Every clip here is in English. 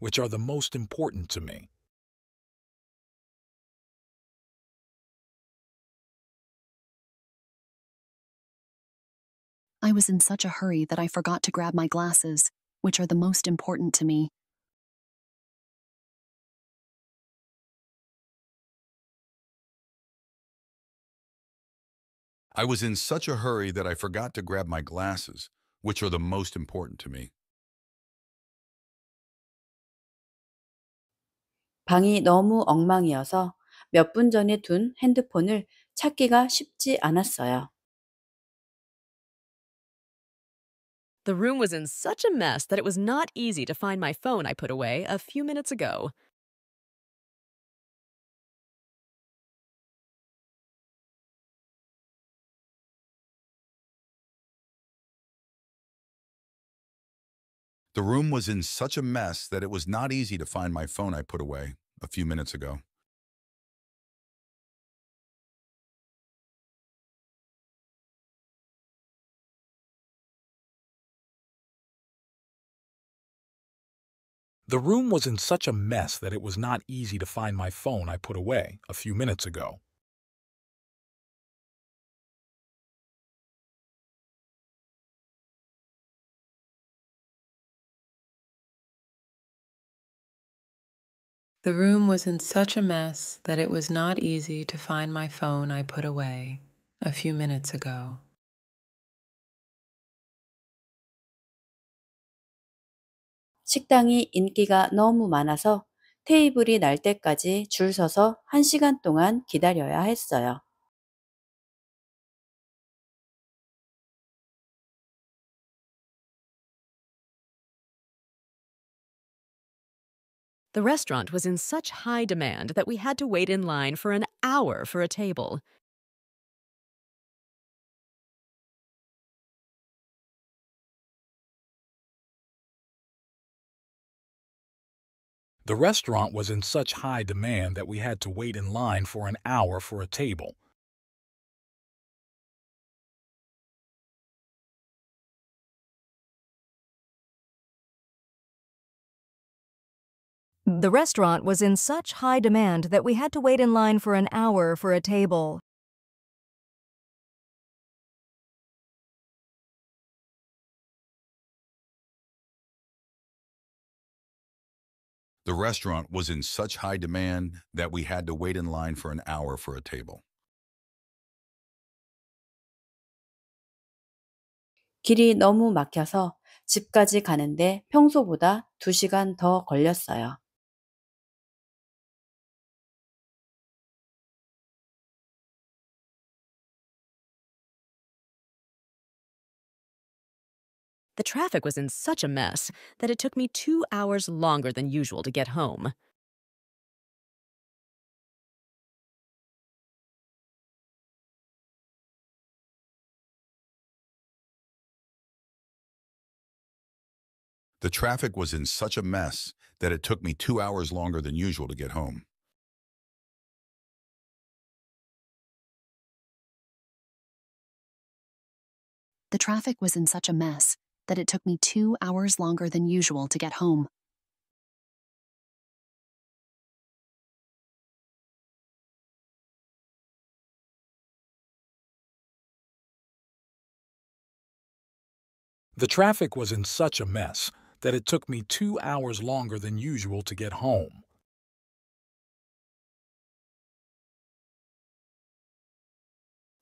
which are the most important to me. I was in such a hurry that I forgot to grab my glasses, which are the most important to me. I was in such a hurry that I forgot to grab my glasses, which are the most important to me. 방이 너무 엉망이어서 몇 분 전에 둔 핸드폰을 찾기가 쉽지 않았어요. The room was in such a mess that it was not easy to find my phone I put away a few minutes ago. The room was in such a mess that it was not easy to find my phone I put away a few minutes ago. The room was in such a mess that it was not easy to find my phone I put away a few minutes ago. The room was in such a mess that it was not easy to find my phone I put away a few minutes ago. 식당이 인기가 너무 많아서 테이블이 날 때까지 줄 서서 동안 기다려야 했어요. The restaurant was in such high demand that we had to wait in line for an hour for a table. The restaurant was in such high demand that we had to wait in line for an hour for a table. The restaurant was in such high demand that we had to wait in line for an hour for a table. The restaurant was in such high demand that we had to wait in line for an hour for a table. 길이 너무 막혀서 집까지 가는데 평소보다 2시간 더 걸렸어요. The traffic was in such a mess that it took me two hours longer than usual to get home. The traffic was in such a mess that it took me two hours longer than usual to get home. The traffic was in such a mess that it took me two hours longer than usual to get home. The traffic was in such a mess that it took me two hours longer than usual to get home.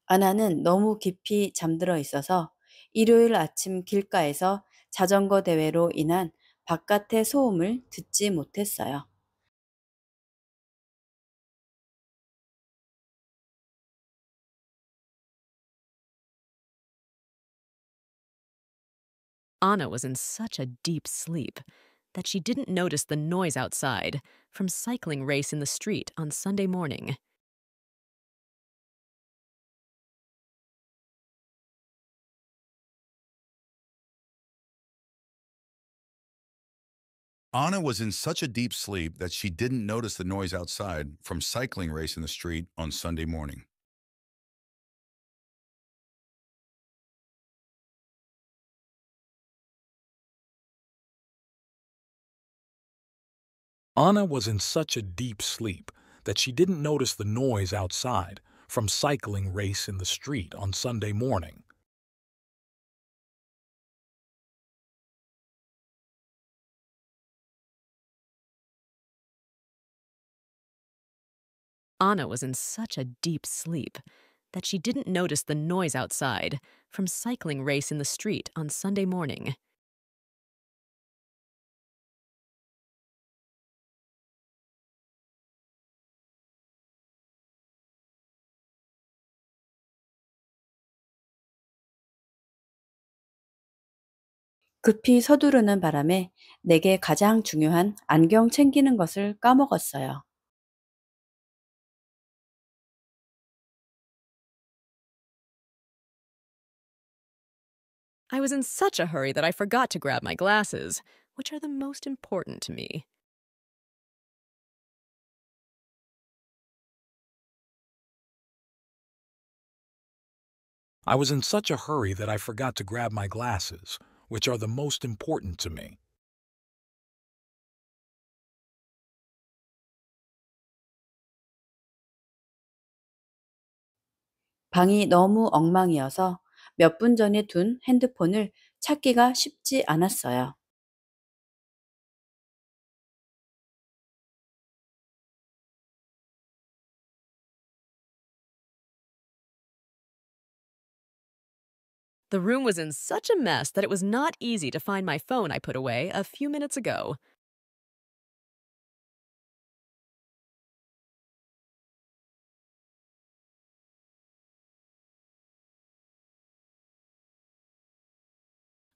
아나는 너무 깊이 잠들어 있어서 일요일 아침 길가에서 자전거 대회로 인한 바깥의 소음을 듣지 못했어요. Anna was in such a deep sleep that she didn't notice the noise outside from cycling race in the street on Sunday morning. Anna was in such a deep sleep that she didn't notice the noise outside from cycling race in the street on Sunday morning. Anna was in such a deep sleep that she didn't notice the noise outside from cycling race in the street on Sunday morning. Anna was in such a deep sleep that she didn't notice the noise outside from cycling race in the street on Sunday morning. 급히 서두르는 바람에 내게 가장 중요한 안경 챙기는 것을 까먹었어요. I was in such a hurry that I forgot to grab my glasses, which are the most important to me. I was in such a hurry that I forgot to grab my glasses, which are the most important to me. 방이 너무 엉망이어서 전에 둔 핸드폰을 찾기가 쉽지 않았어요. The room was in such a mess that it was not easy to find my phone I put away a few minutes ago.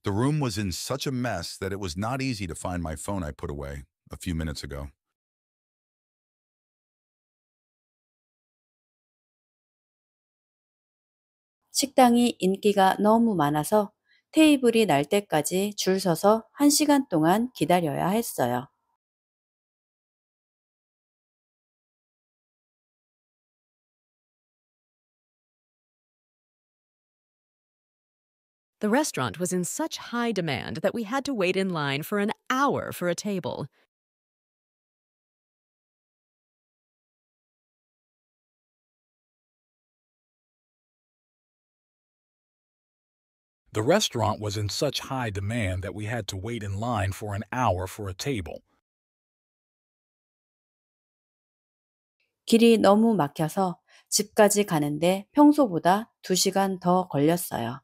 The room was in such a mess that it was not easy to find my phone I put away a few minutes ago. 식당이 인기가 너무 많아서 테이블이 날 때까지 줄 서서 1시간 동안 기다려야 했어요. The restaurant was in such high demand that we had to wait in line for an hour for a table. The restaurant was in such high demand that we had to wait in line for an hour for a table. 길이 너무 막혀서 집까지 가는데 평소보다 2시간 더 걸렸어요.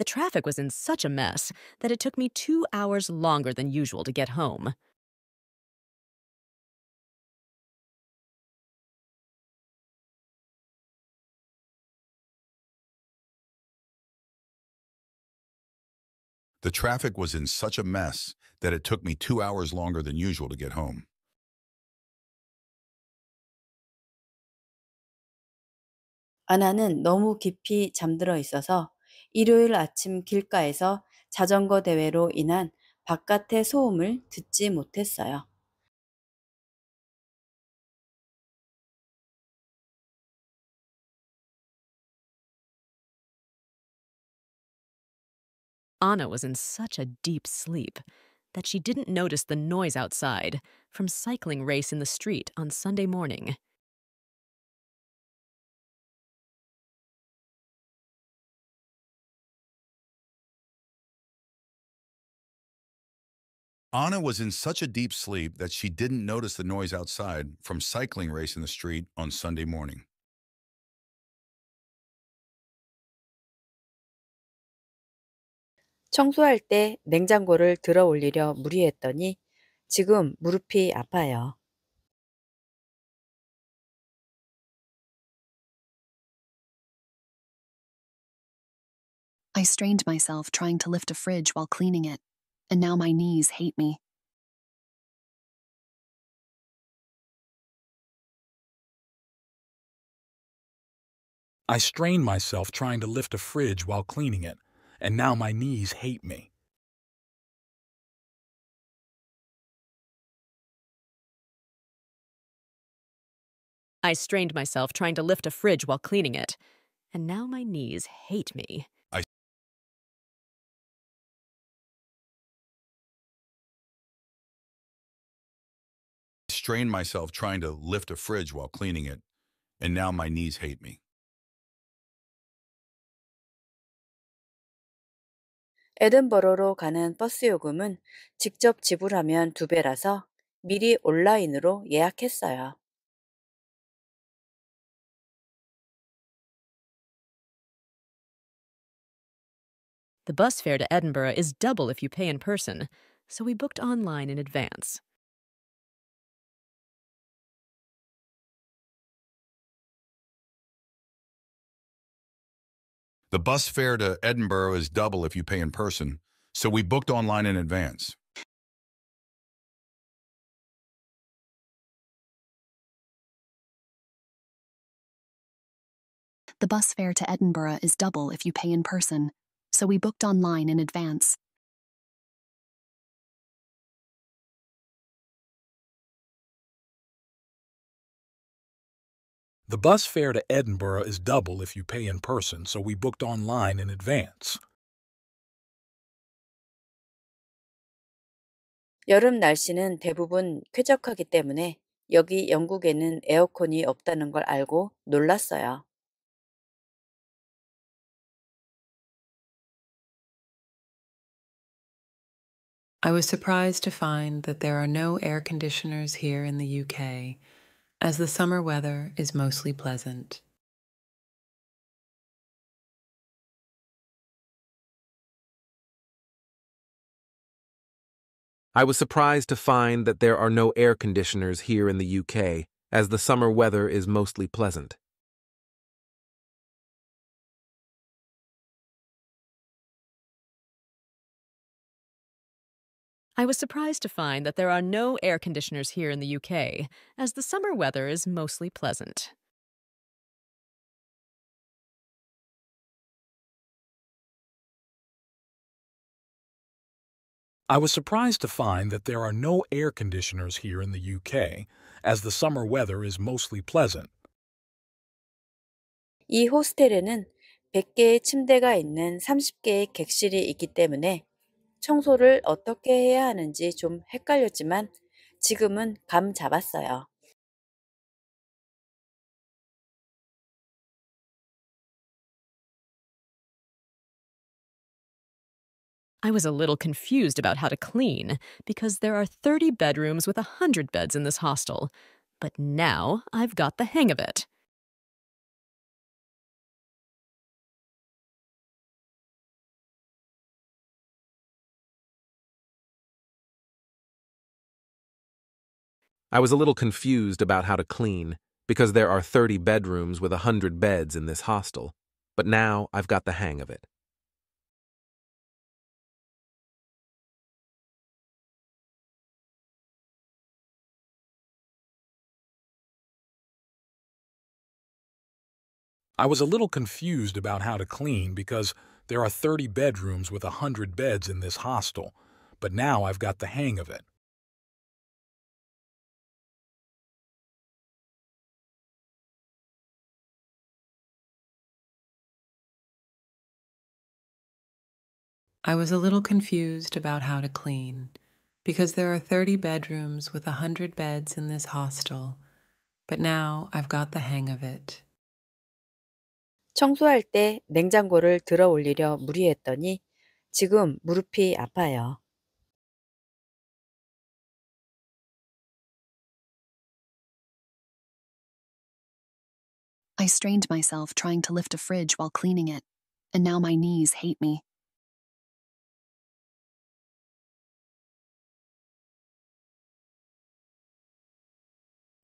The traffic was in such a mess that it took me two hours longer than usual to get home. The traffic was in such a mess that it took me two hours longer than usual to get home. 아나는 너무 깊이 잠들어 있어서 일요일 아침 길가에서 자전거 대회로 인한 바깥의 소음을 듣지 못했어요. Anna was in such a deep sleep that she didn't notice the noise outside from cycling race in the street on Sunday morning. Anna was in such a deep sleep that she didn't notice the noise outside from cycling race in the street on Sunday morning. I strained myself trying to lift a fridge while cleaning it and now my knees hate me. I strain myself trying to lift a fridge while cleaning it, and now my knees hate me. I strained myself trying to lift a fridge while cleaning it, and now my knees hate me. strained myself trying to lift a fridge while cleaning it, and now my knees hate me. Edinburgh로 가는 버스 요금은 직접 지불하면 두 배라서 미리 온라인으로 예약했어요. The bus fare to Edinburgh is double if you pay in person, so we booked online in advance. The bus fare to Edinburgh is double if you pay in person, so we booked online in advance. The bus fare to Edinburgh is double if you pay in person, so we booked online in advance. The bus fare to Edinburgh is double if you pay in person, so we booked online in advance. 여름 날씨는 대부분 쾌적하기 때문에 여기 영국에는 에어컨이 없다는 걸 알고 놀랐어요. I was surprised to find that there are no air conditioners here in the UK as the summer weather is mostly pleasant. I was surprised to find that there are no air conditioners here in the UK, as the summer weather is mostly pleasant. I was surprised to find that there are no air conditioners here in the UK, as the summer weather is mostly pleasant. I was surprised to find that there are no air conditioners here in the UK, as the summer weather is mostly pleasant. 이 호스텔에는 100개의 침대가 있는 30개의 객실이 있기 때문에 청소를 어떻게 해야 하는지 좀 헷갈렸지만 지금은 감 잡았어요. I was a little confused about how to clean because there are 30 bedrooms with 100 beds in this hostel. But now I've got the hang of it. I was a little confused about how to clean, because there are 30 bedrooms with 100 beds in this hostel, but now I've got the hang of it. I was a little confused about how to clean because there are 30 bedrooms with 100 beds in this hostel, but now I've got the hang of it. I was a little confused about how to clean because there are 30 bedrooms with 100 beds in this hostel, but now I've got the hang of it. 청소할 때 냉장고를 들어 올리려 무리했더니 지금 무릎이 아파요. I strained myself trying to lift a fridge while cleaning it, and now my knees hate me.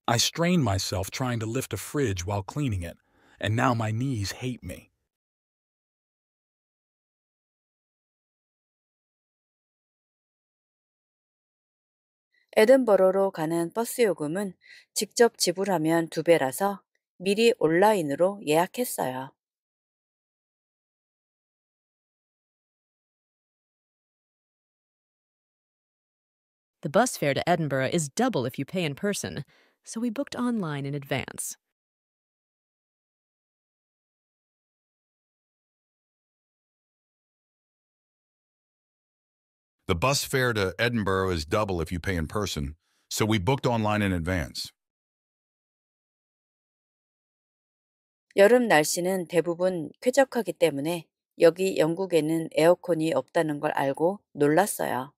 I strained myself trying to lift a fridge while cleaning it, and now my knees hate me. Edinburgh로 가는 버스 요금은 직접 지불하면 두 배라서 미리 온라인으로 예약했어요. The bus fare to Edinburgh is double if you pay in person so we booked online in advance. The bus fare to Edinburgh is double if you pay in person, so we booked online in advance. 여름 날씨는 대부분 쾌적하기 때문에 여기 영국에는 에어컨이 없다는 걸 알고 놀랐어요.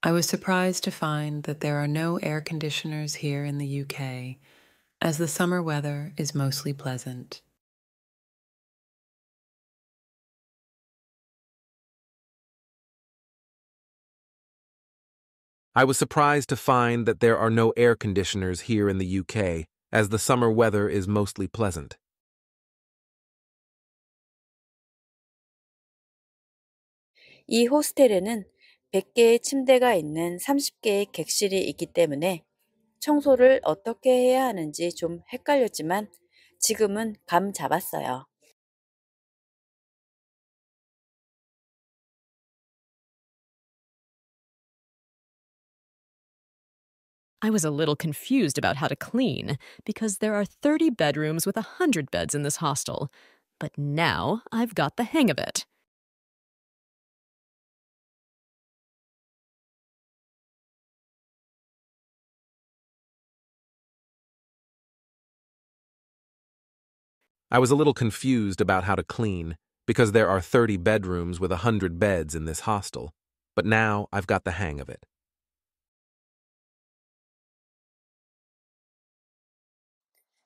I was surprised to find that there are no air conditioners here in the UK, as the summer weather is mostly pleasant. I was surprised to find that there are no air conditioners here in the UK, as the summer weather is mostly pleasant. 이 호스텔에는 100개의 침대가 있는 30개의 객실이 있기 때문에 청소를 어떻게 해야 하는지 좀 헷갈렸지만 지금은 감 잡았어요. I was a little confused about how to clean because there are 30 bedrooms with 100 beds in this hostel. But now I've got the hang of it. I was a little confused about how to clean, because there are 30 bedrooms with 100 beds in this hostel, but now I've got the hang of it.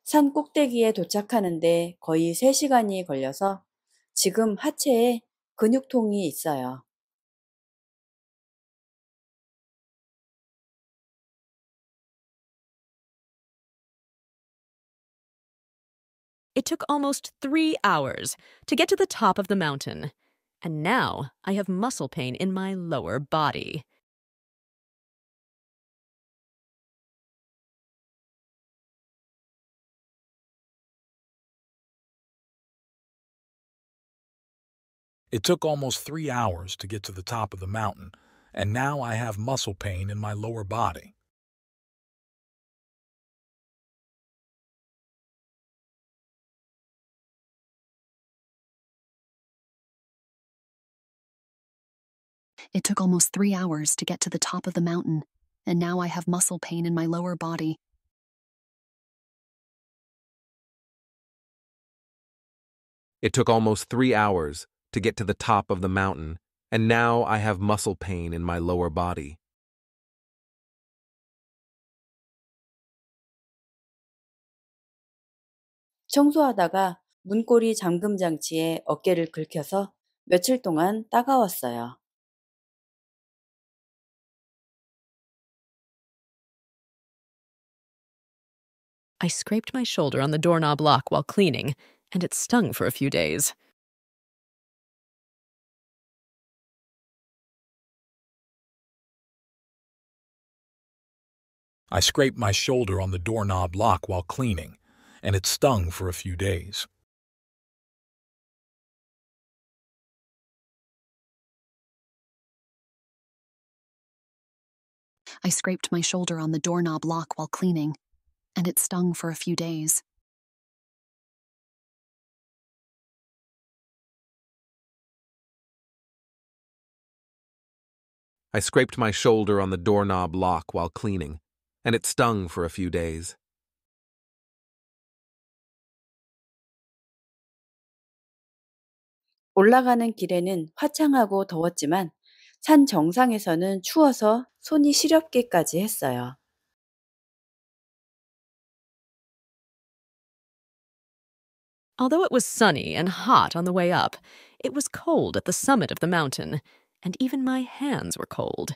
산 꼭대기에 도착하는데 거의 3시간이 걸려서 지금 하체에 근육통이 있어요. It took almost three hours to get to the top of the mountain, and now I have muscle pain in my lower body. It took almost three hours to get to the top of the mountain, and now I have muscle pain in my lower body. It took almost three hours to get to the top of the mountain, and now I have muscle pain in my lower body. It took almost three hours to get to the top of the mountain, and now I have muscle pain in my lower body. 청소하다가 문고리 어깨를 긁혀서 며칠 동안 따가웠어요. I scraped my shoulder on the doorknob lock while cleaning, and it stung for a few days. I scraped my shoulder on the doorknob lock while cleaning, and it stung for a few days. I scraped my shoulder on the doorknob lock while cleaning, and it stung for a few days. I scraped my shoulder on the doorknob lock while cleaning, and it stung for a few days. 올라가는 길에는 화창하고 더웠지만 산 정상에서는 추워서 손이 시렵기까지 했어요. Although it was sunny and hot on the way up, it was cold at the summit of the mountain, and even my hands were cold.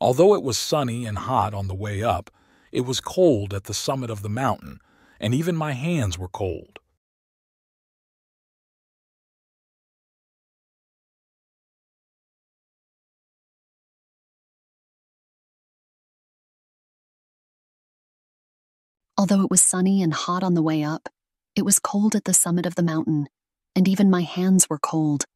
Although it was sunny and hot on the way up, it was cold at the summit of the mountain, and even my hands were cold. Although it was sunny and hot on the way up, it was cold at the summit of the mountain, and even my hands were cold.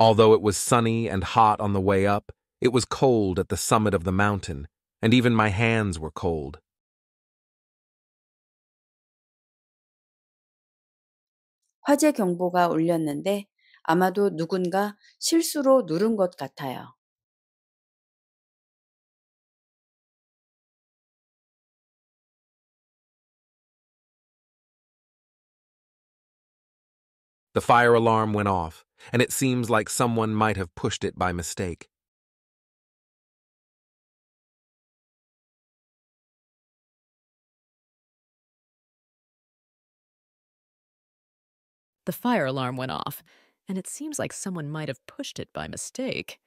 Although it was sunny and hot on the way up, it was cold at the summit of the mountain, and even my hands were cold. 화재 경보가 울렸는데 아마도 누군가 실수로 누른 것 같아요. The fire alarm went off, and it seems like someone might have pushed it by mistake. the fire alarm went off, and it seems like someone might have pushed it by mistake.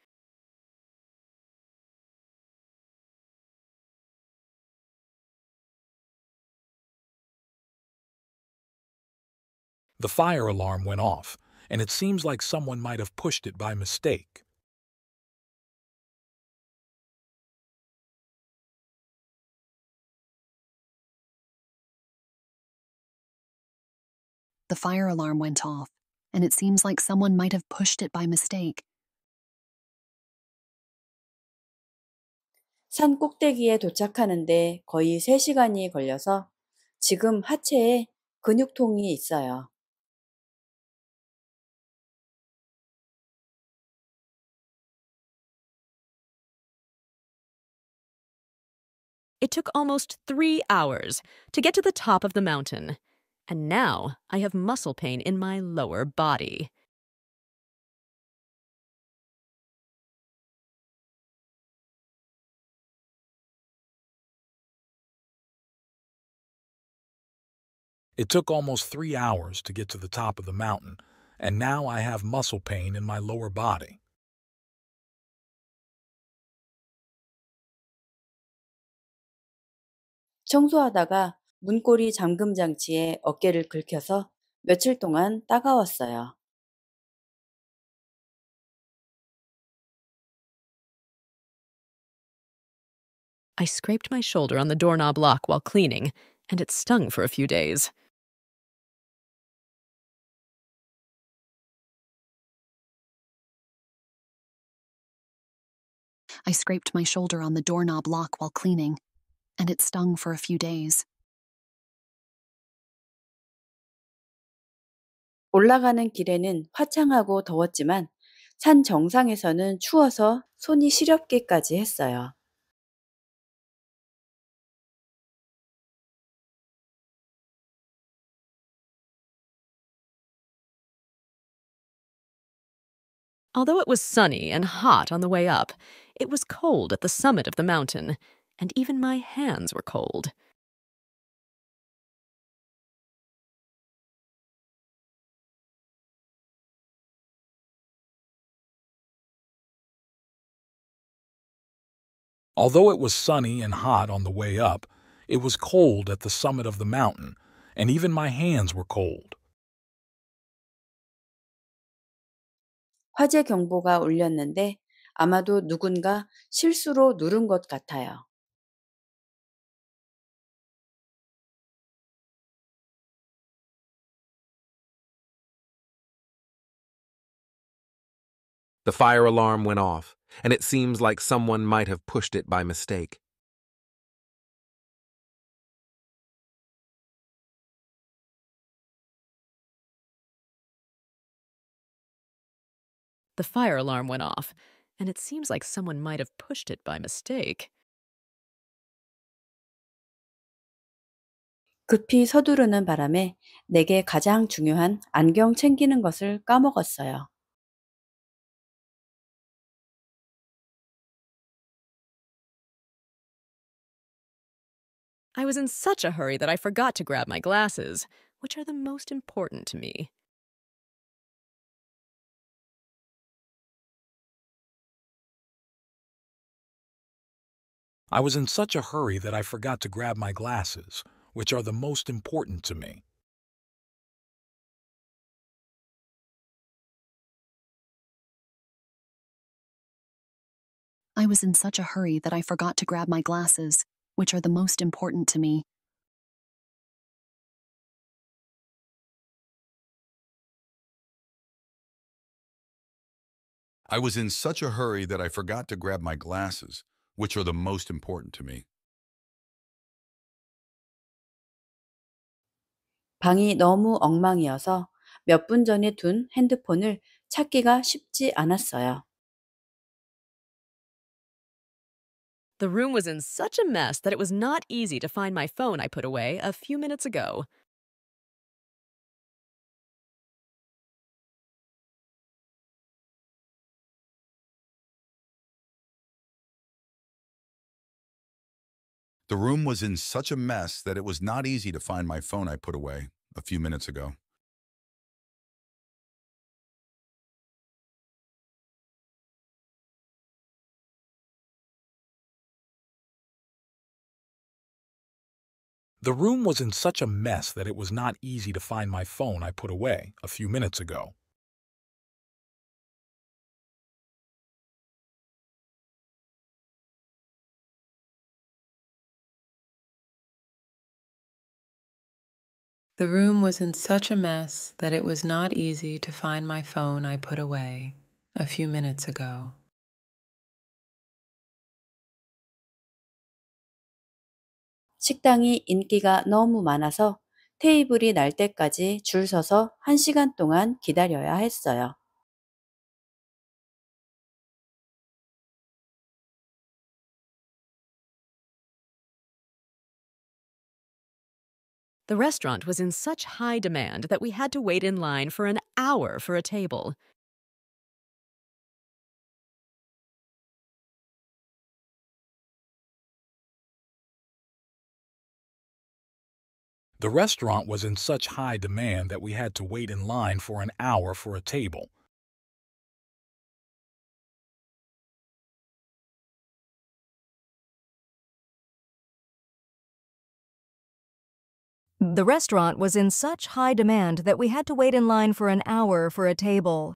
The fire alarm went off, and it seems like someone might have pushed it by mistake. The fire alarm went off, and it seems like someone might have pushed it by mistake. 산 꼭대기에 도착하는데 거의 3시간이 걸려서 지금 하체에 근육통이 있어요. It took almost three hours to get to the top of the mountain and now I have muscle pain in my lower body. It took almost three hours to get to the top of the mountain, and now I have muscle pain in my lower body. 문고리 잠금 장치에 어깨를 긁혀서 며칠 동안 따가웠어요. I scraped my shoulder on the doorknob lock while cleaning, and it stung for a few days. I scraped my shoulder on the doorknob lock while cleaning, and it stung for a few days. 올라가는 길에는 화창하고 더웠지만 산 정상에서는 추워서 손이 시렵기까지 했어요. Although it was sunny and hot on the way up, it was cold at the summit of the mountain, and even my hands were cold. Although it was sunny and hot on the way up, it was cold at the summit of the mountain, and even my hands were cold. 화재 경보가 울렸는데 아마도 누군가 실수로 누른 것 같아요. The fire alarm went off and it seems like someone might have pushed it by mistake. The fire alarm went off, and it seems like someone might have pushed it by mistake. 급히 서두르는 바람에 내게 가장 중요한 안경 챙기는 것을 까먹었어요. I was in such a hurry that I forgot to grab my glasses, which are the most important to me. I was in such a hurry that I forgot to grab my glasses, which are the most important to me. I was in such a hurry that I forgot to grab my glasses, which are the most important to me. I was in such a hurry that I forgot to grab my glasses, which are the most important to me. 방이 너무 엉망이어서 몇 분 전에 둔 핸드폰을 찾기가 쉽지 않았어요. The room was in such a mess that it was not easy to find my phone I put away a few minutes ago. The room was in such a mess that it was not easy to find my phone I put away a few minutes ago. The room was in such a mess that it was not easy to find my phone I put away a few minutes ago. The room was in such a mess that it was not easy to find my phone I put away a few minutes ago. 식당이 인기가 너무 많아서 테이블이 날 때까지 줄 서서 1시간 동안 기다려야 했어요. The restaurant was in such high demand that we had to wait in line for an hour for a table. The restaurant was in such high demand that we had to wait in line for an hour for a table. The restaurant was in such high demand that we had to wait in line for an hour for a table.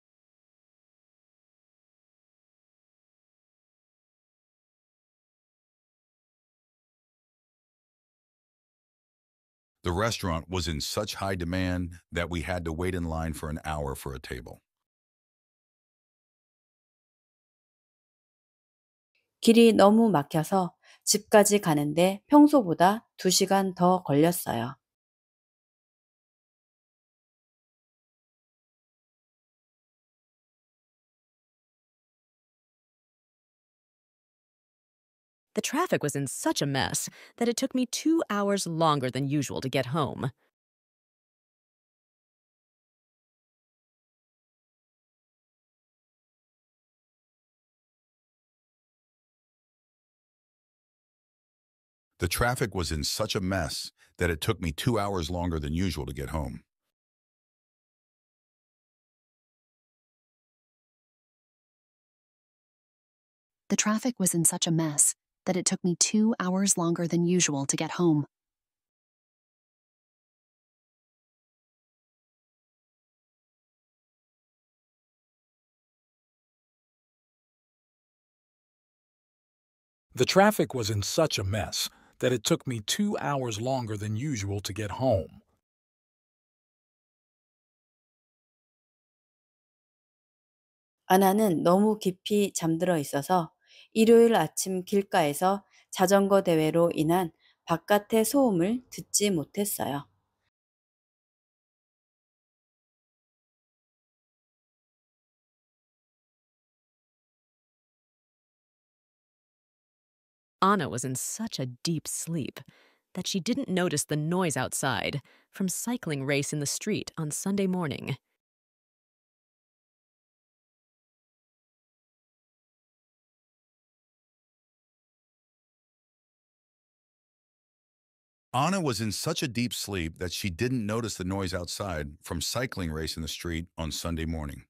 The restaurant was in such high demand that we had to wait in line for an hour for a table. 길이 너무 막혀서 집까지 가는데 평소보다 더 걸렸어요. The traffic was in such a mess that it took me two hours longer than usual to get home. The traffic was in such a mess that it took me two hours longer than usual to get home. The traffic was in such a mess that it took me two hours longer than usual to get home. The traffic was in such a mess that it took me two hours longer than usual to get home. 아나는 너무 깊이 잠들어 있어서 일요일 아침 길가에서 자전거 대회로 인한 바깥의 소음을 듣지 못했어요. Anna was in such a deep sleep that she didn't notice the noise outside from cycling race in the street on Sunday morning. Anna was in such a deep sleep that she didn't notice the noise outside from cycling race in the street on Sunday morning.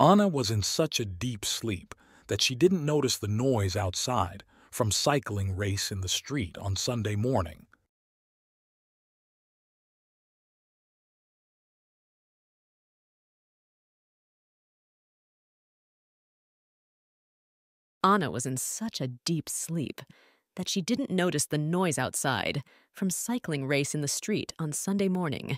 Anna was in such a deep sleep that she didn't notice the noise outside from cycling race in the street on Sunday morning. Anna was in such a deep sleep that she didn't notice the noise outside from cycling race in the street on Sunday morning.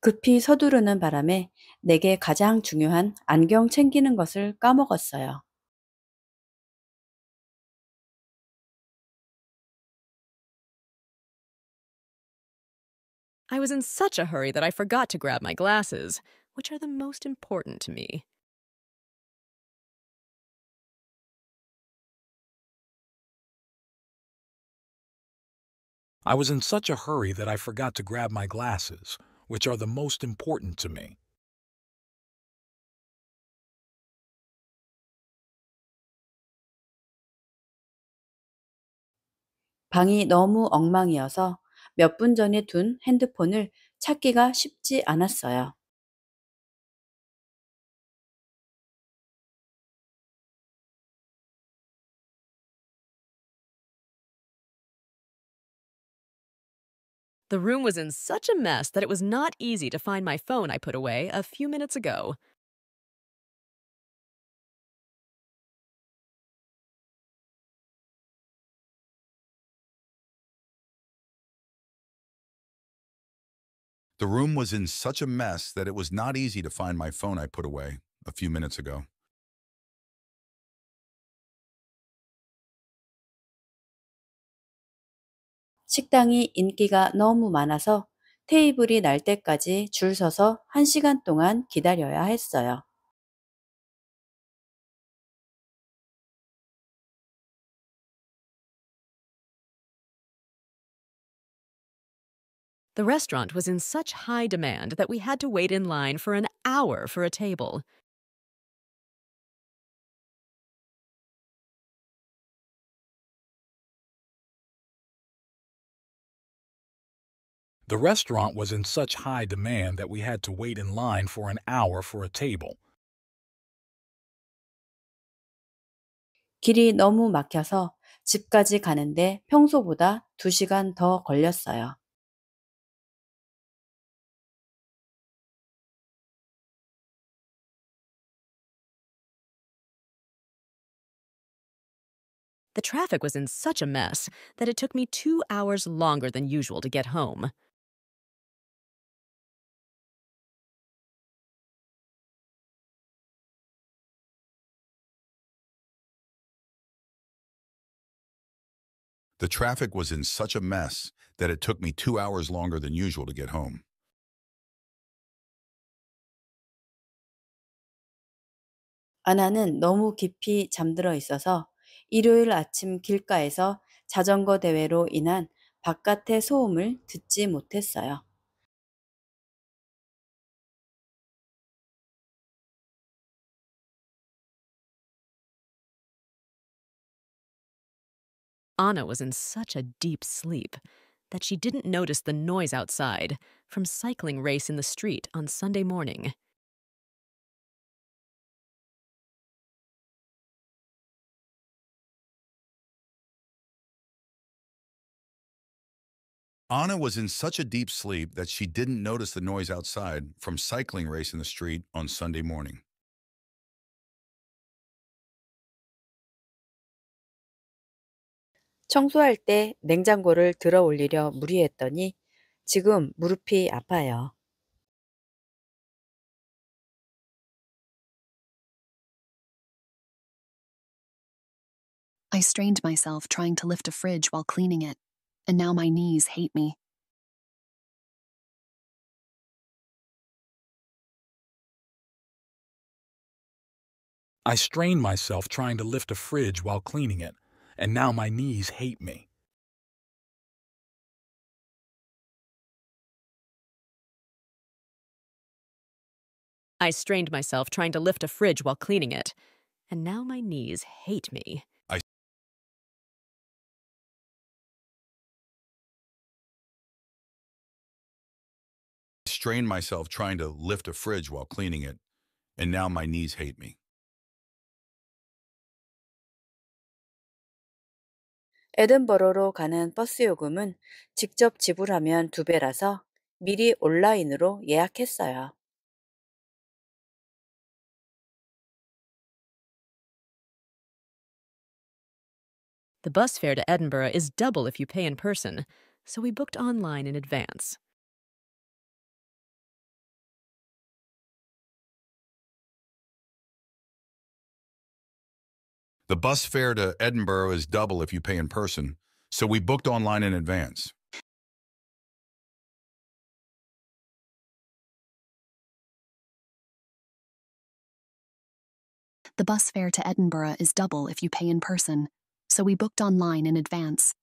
급히 서두르는 바람에 내게 가장 중요한 안경 챙기는 것을 까먹었어요. I was in such a hurry that I forgot to grab my glasses, which are the most important to me. I was in such a hurry that I forgot to grab my glasses, which are the most important to me. 방이 너무 엉망이어서 전에 둔 핸드폰을 찾기가 쉽지 않았어요. The room was in such a mess that it was not easy to find my phone I put away a few minutes ago. The room was in such a mess that it was not easy to find my phone I put away a few minutes ago. 식당이 인기가 너무 많아서 테이블이 날 때까지 줄 서서 1시간 동안 기다려야 했어요. The restaurant was in such high demand that we had to wait in line for an hour for a table. The restaurant was in such high demand that we had to wait in line for an hour for a table. 길이 너무 막혀서 집까지 가는데 평소보다 2시간 더 걸렸어요. The traffic was in such a mess that it took me two hours longer than usual to get home. The traffic was in such a mess that it took me two hours longer than usual to get home. 아나는 너무 깊이 잠들어 있어서 일요일 아침 길가에서 자전거 대회로 인한 바깥의 소음을 듣지 못했어요. Anna was in such a deep sleep that she didn't notice the noise outside from cycling race in the street on Sunday morning. Anna was in such a deep sleep that she didn't notice the noise outside from cycling race in the street on Sunday morning. I strained myself trying to lift a fridge while cleaning it and now my knees hate me. I strain myself trying to lift a fridge while cleaning it, and now my knees hate me. I strained myself trying to lift a fridge while cleaning it, and now my knees hate me. strained myself trying to lift a fridge while cleaning it, and now my knees hate me. Edinburgh로 가는 버스 요금은 직접 지불하면 두 배라서 미리 온라인으로 예약했어요. The bus fare to Edinburgh is double if you pay in person, so we booked online in advance. The bus fare to Edinburgh is double if you pay in person, so we booked online in advance. The bus fare to Edinburgh is double if you pay in person, so we booked online in advance.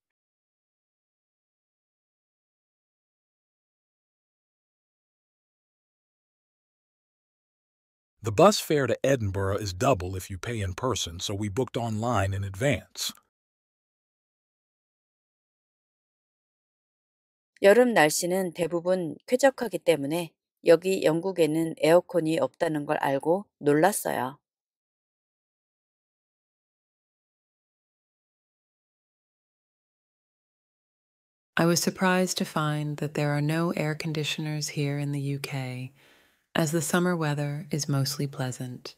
The bus fare to Edinburgh is double if you pay in person, so we booked online in advance. 여름 날씨는 대부분 쾌적하기 때문에 여기 영국에는 에어컨이 없다는 걸 알고 놀랐어요. I was surprised to find that there are no air conditioners here in the UK as the summer weather is mostly pleasant.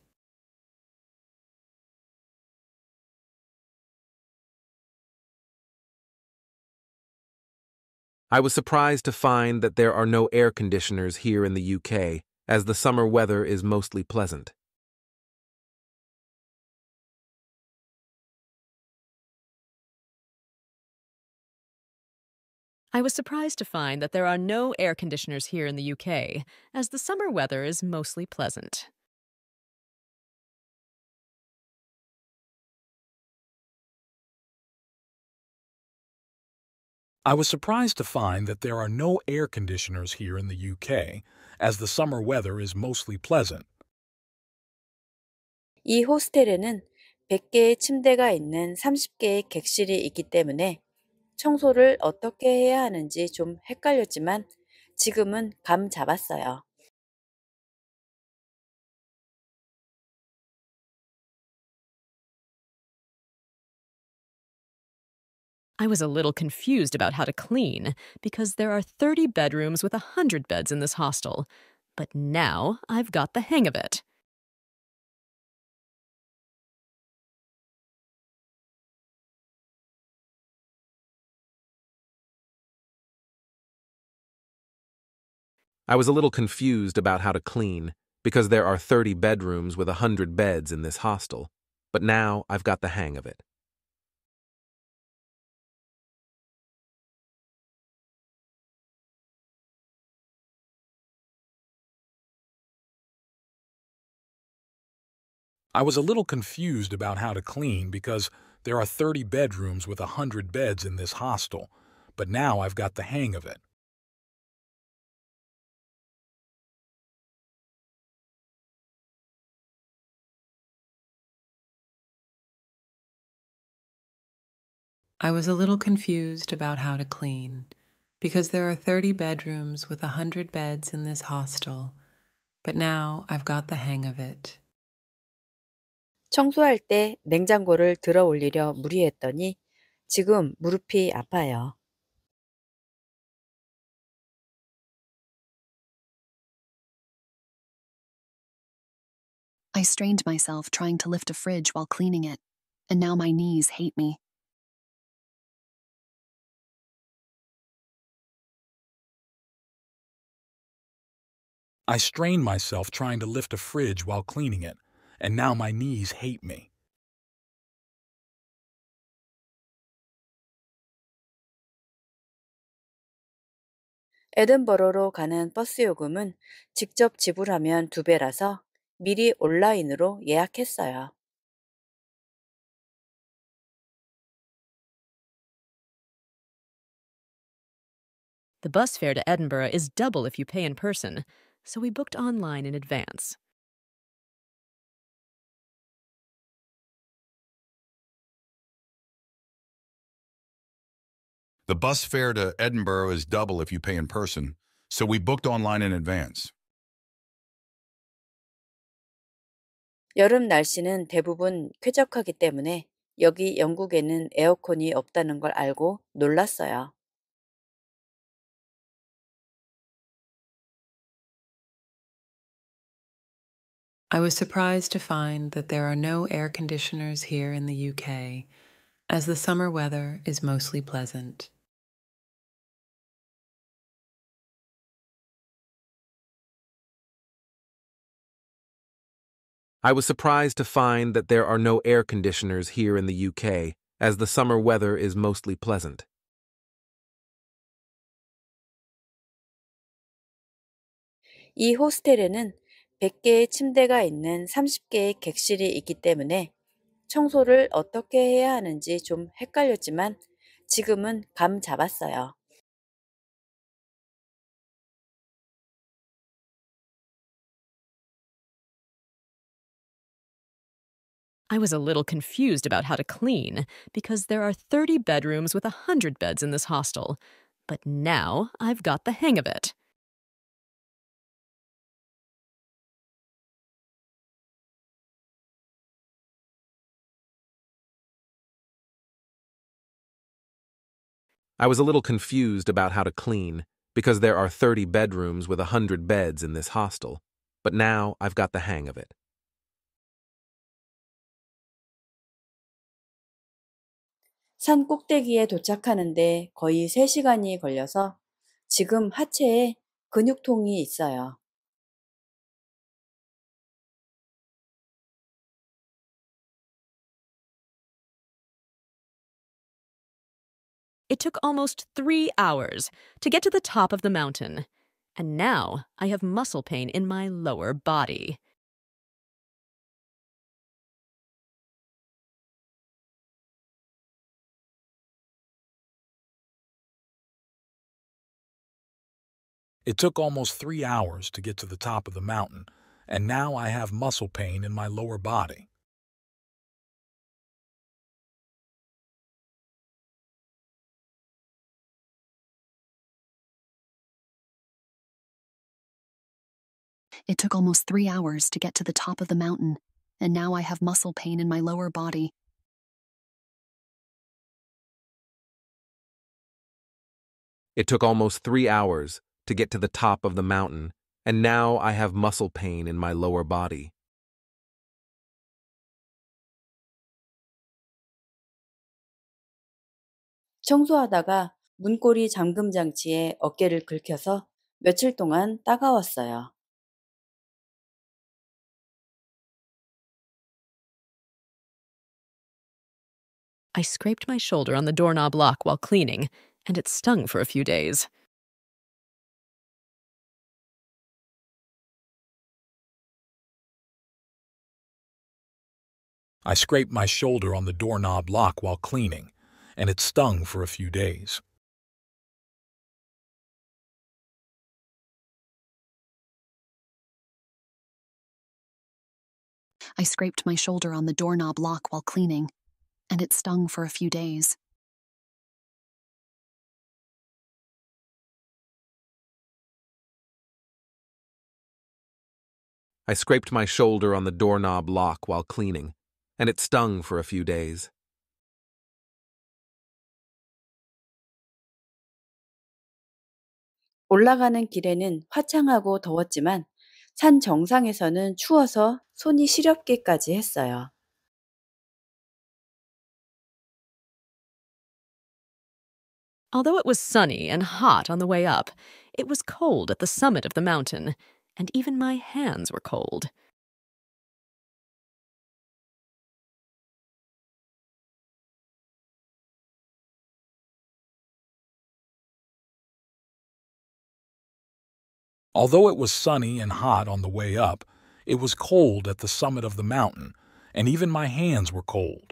I was surprised to find that there are no air conditioners here in the UK, as the summer weather is mostly pleasant. I was surprised to find that there are no air conditioners here in the UK, as the summer weather is mostly pleasant. I was surprised to find that there are no air conditioners here in the UK, as the summer weather is mostly pleasant. 이 호스텔에는 100개의 침대가 있는 30개의 객실이 있기 때문에 청소를 어떻게 해야 하는지 좀 헷갈렸지만 지금은 감 잡았어요. I was a little confused about how to clean because there are 30 bedrooms with 100 beds in this hostel, but now I've got the hang of it. I was a little confused about how to clean, because there are 30 bedrooms with 100 beds in this hostel, but now I've got the hang of it. I was a little confused about how to clean because there are 30 bedrooms with 100 beds in this hostel, but now I've got the hang of it. I was a little confused about how to clean because there are 30 bedrooms with 100 beds in this hostel, but now I've got the hang of it. 청소할 때 냉장고를 들어 올리려 무리했더니 지금 무릎이 아파요. I strained myself trying to lift a fridge while cleaning it, and now my knees hate me. I strained myself trying to lift a fridge while cleaning it, and now my knees hate me. Edinburgh로 가는 버스 요금은 직접 지불하면 두 배라서 미리 온라인으로 예약했어요. The bus fare to Edinburgh is double if you pay in person so we booked online in advance. The bus fare to Edinburgh is double if you pay in person, so we booked online in advance. 여름 날씨는 대부분 쾌적하기 때문에 여기 영국에는 에어컨이 없다는 걸 알고 놀랐어요. I was surprised to find that there are no air conditioners here in the UK, as the summer weather is mostly pleasant. I was surprised to find that there are no air conditioners here in the UK, as the summer weather is mostly pleasant. 이 호스텔에는 100개의 침대가 있는 30개의 객실이 있기 때문에 청소를 어떻게 해야 하는지 좀 헷갈렸지만 지금은 감 잡았어요. I was a little confused about how to clean because there are 30 bedrooms with 100 beds in this hostel. But now I've got the hang of it. I was a little confused about how to clean, because there are 30 bedrooms with 100 beds in this hostel, but now I've got the hang of it. 산 꼭대기에 도착하는데 거의 3시간이 걸려서 지금 하체에 근육통이 있어요. It took almost three hours to get to the top of the mountain, and now I have muscle pain in my lower body. It took almost three hours to get to the top of the mountain, and now I have muscle pain in my lower body. It took almost three hours to get to the top of the mountain, and now I have muscle pain in my lower body. It took almost three hours to get to the top of the mountain, and now I have muscle pain in my lower body. 청소하다가 문고리 어깨를 긁혀서 며칠 동안 따가웠어요. I scraped my shoulder on the doorknob lock while cleaning, and it stung for a few days. I scraped my shoulder on the doorknob lock while cleaning, and it stung for a few days. I scraped my shoulder on the doorknob lock while cleaning, and it stung for a few days. I scraped my shoulder on the doorknob lock while cleaning, and it stung for a few days. 올라가는 길에는 화창하고 더웠지만 산 정상에서는 추워서 손이 시렵기까지 했어요. Although it was sunny and hot on the way up, it was cold at the summit of the mountain, and even my hands were cold. Although it was sunny and hot on the way up, it was cold at the summit of the mountain, and even my hands were cold.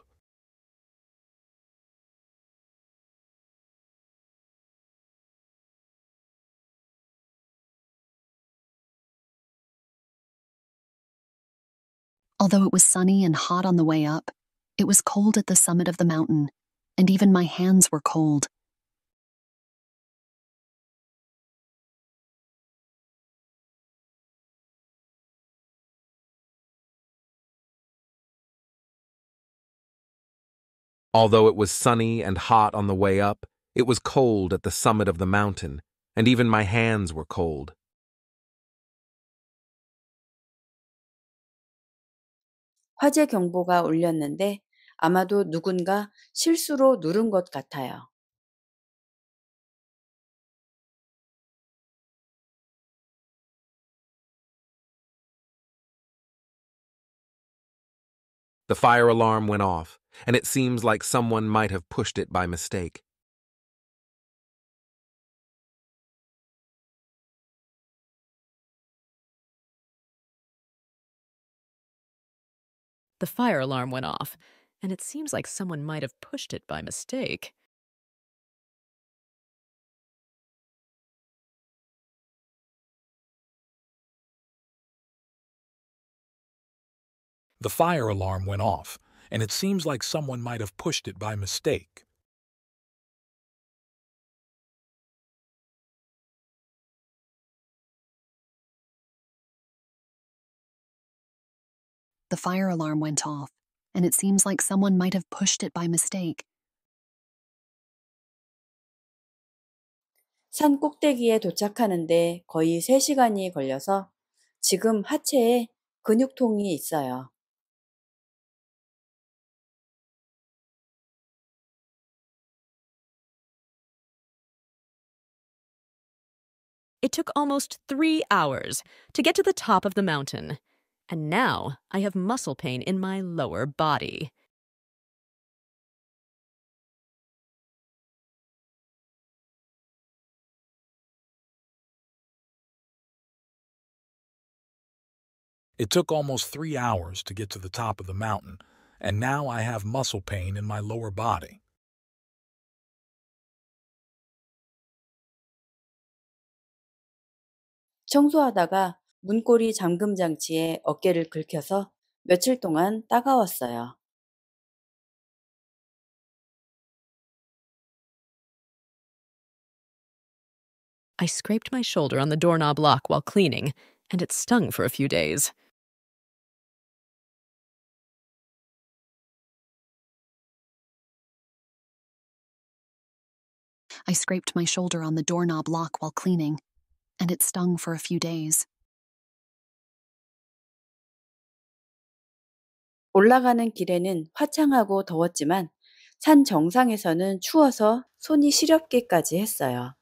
Although it was sunny and hot on the way up, it was cold at the summit of the mountain, and even my hands were cold. Although it was sunny and hot on the way up, it was cold at the summit of the mountain, and even my hands were cold. 화재 경보가 울렸는데 아마도 누군가 실수로 누른 것 같아요. The fire alarm went off, and it seems like someone might have pushed it by mistake. The fire alarm went off, and it seems like someone might have pushed it by mistake. The fire alarm went off, and it seems like someone might have pushed it by mistake. the fire alarm went off, and it seems like someone might have pushed it by mistake. 산 꼭대기에 도착하는데 거의 3시간이 걸려서 지금 하체에 근육통이 있어요. It took almost three hours to get to the top of the mountain and now I have muscle pain in my lower body. It took almost three hours to get to the top of the mountain, and now I have muscle pain in my lower body. 청소하다가 문고리 잠금 장치에 어깨를 긁혀서 며칠 동안 따가웠어요. I scraped my shoulder on the doorknob lock while cleaning, and it stung for a few days. I scraped my shoulder on the doorknob lock while cleaning, and it stung for a few days. 올라가는 길에는 화창하고 더웠지만 산 정상에서는 추워서 손이 시렵기까지 했어요.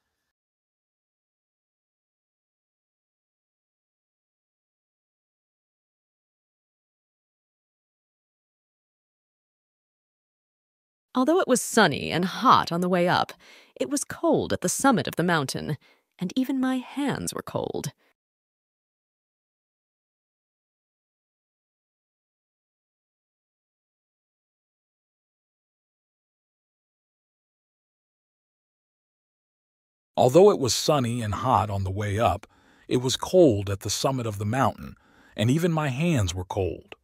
Although it was sunny and hot on the way up, it was cold at the summit of the mountain, and even my hands were cold. Although it was sunny and hot on the way up, it was cold at the summit of the mountain, and even my hands were cold.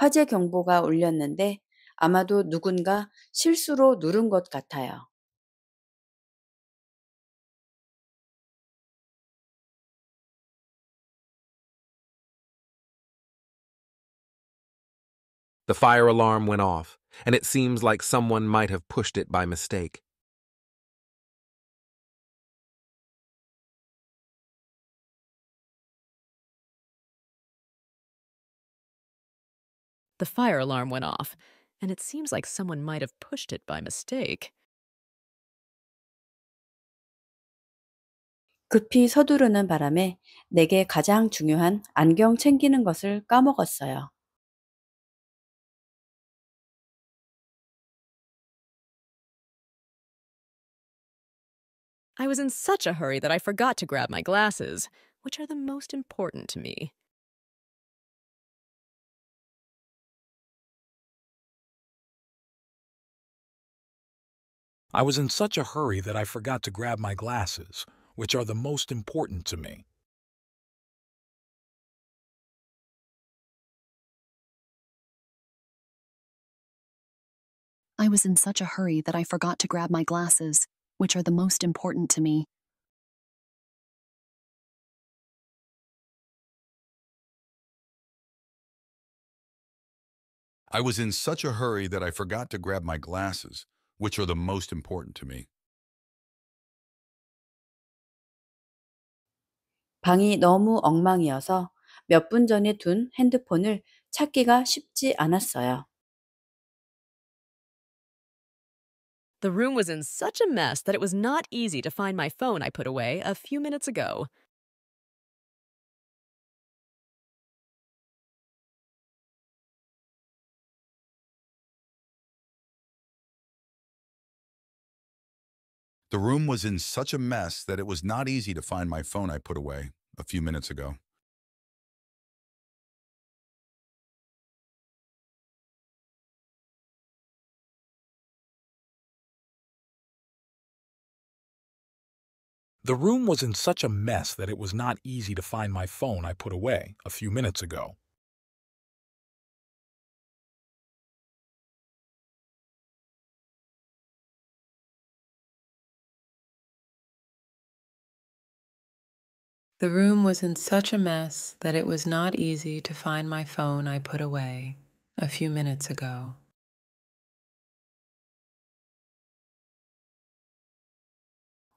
화재 경보가 울렸는데 아마도 누군가 실수로 누른 것 같아요. The fire alarm went off and it seems like someone might have pushed it by mistake. The fire alarm went off, and it seems like someone might have pushed it by mistake. 급히 서두르는 바람에 내게 가장 중요한 안경 챙기는 것을 까먹었어요. I was in such a hurry that I forgot to grab my glasses, which are the most important to me. I was in such a hurry that I forgot to grab my glasses, which are the most important to me. I was in such a hurry that I forgot to grab my glasses, which are the most important to me. I was in such a hurry that I forgot to grab my glasses, which are the most important to me. 방이 너무 엉망이어서 몇 분 전에 둔 핸드폰을 찾기가 쉽지 않았어요. The room was in such a mess that it was not easy to find my phone I put away a few minutes ago. The room was in such a mess that it was not easy to find my phone I put away a few minutes ago. The room was in such a mess that it was not easy to find my phone I put away a few minutes ago. The room was in such a mess that it was not easy to find my phone I put away a few minutes ago.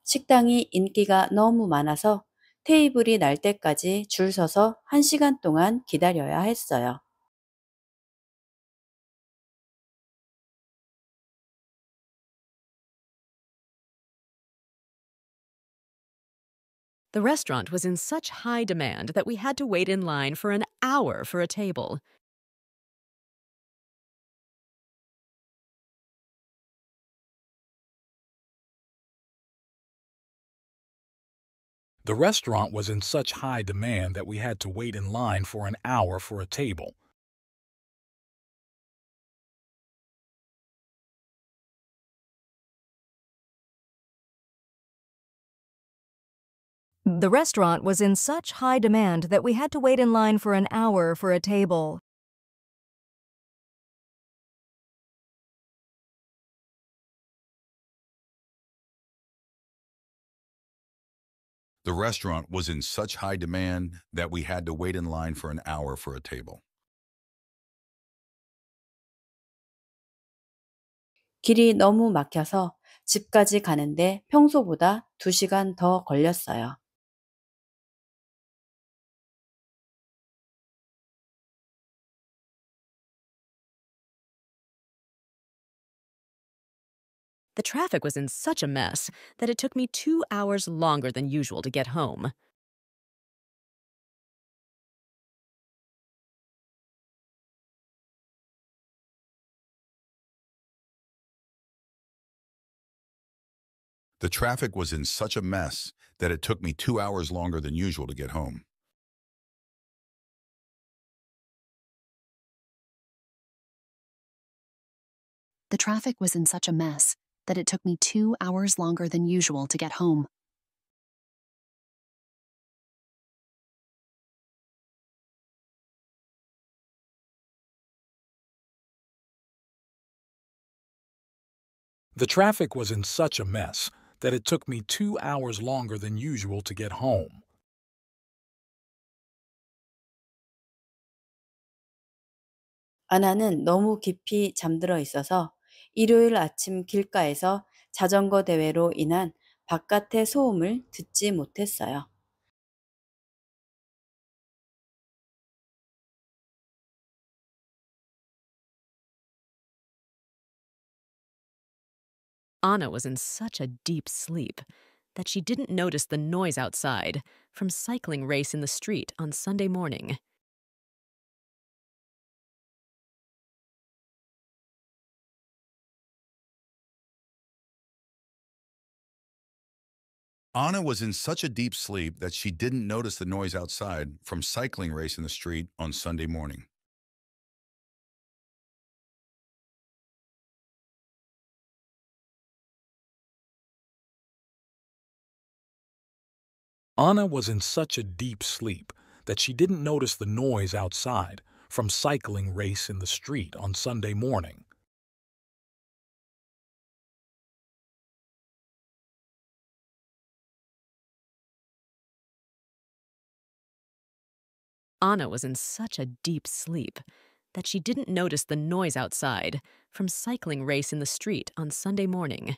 식당이 인기가 너무 많아서 테이블이 날 때까지 줄 서서 1시간 동안 기다려야 했어요. The restaurant was in such high demand that we had to wait in line for an hour for a table. The restaurant was in such high demand that we had to wait in line for an hour for a table. The restaurant was in such high demand that we had to wait in line for an hour for a table. The restaurant was in such high demand that we had to wait in line for an hour for a table. 길이 너무 막혀서 집까지 가는데 평소보다 더 걸렸어요. The traffic was in such a mess that it took me two hours longer than usual to get home. The traffic was in such a mess that it took me two hours longer than usual to get home. The traffic was in such a mess that it took me two hours longer than usual to get home. The traffic was in such a mess that it took me two hours longer than usual to get home. 아나는 너무 깊이 잠들어 있어서 일요일 아침 길가에서 자전거 대회로 인한 바깥의 소음을 듣지 못했어요. Anna was in such a deep sleep that she didn't notice the noise outside from cycling race in the street on Sunday morning. Anna was in such a deep sleep that she didn't notice the noise outside from cycling race in the street on Sunday morning. Anna was in such a deep sleep that she didn't notice the noise outside from cycling race in the street on Sunday morning. Anna was in such a deep sleep that she didn't notice the noise outside from cycling race in the street on Sunday morning.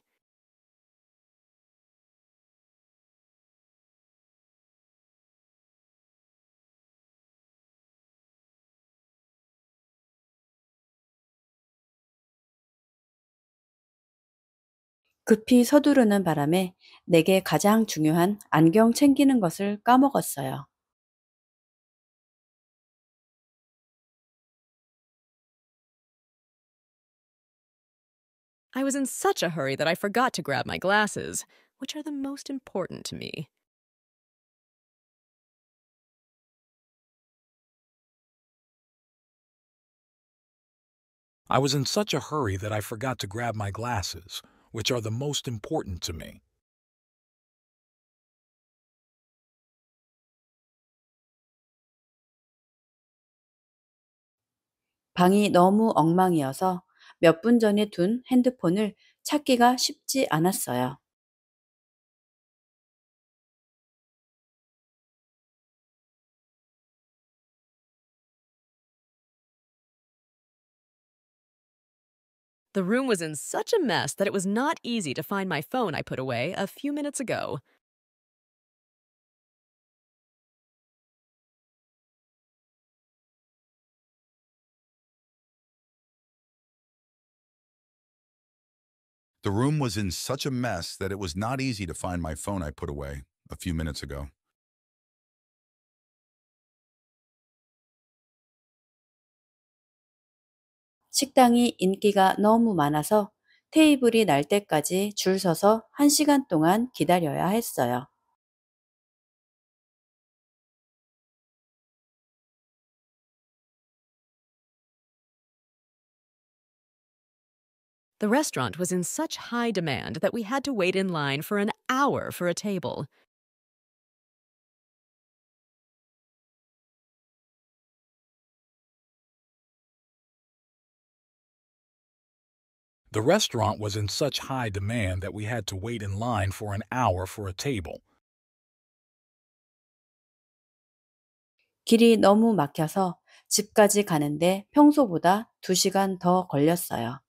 급히 서두르는 바람에 내게 가장 중요한 안경 챙기는 것을 까먹었어요. I was in such a hurry that I forgot to grab my glasses, which are the most important to me. I was in such a hurry that I forgot to grab my glasses, which are the most important to me. 방이 너무 엉망이어서 전에 둔 핸드폰을 찾기가 쉽지 않았어요. The room was in such a mess that it was not easy to find my phone I put away a few minutes ago. The room was in such a mess that it was not easy to find my phone I put away a few minutes ago. 식당이 인기가 너무 많아서 테이블이 날 때까지 줄 서서 1시간 동안 기다려야 했어요. The restaurant was in such high demand that we had to wait in line for an hour for a table. The restaurant was in such high demand that we had to wait in line for an hour for a table. 길이 너무 막혀서 집까지 가는데 평소보다 2시간 더 걸렸어요.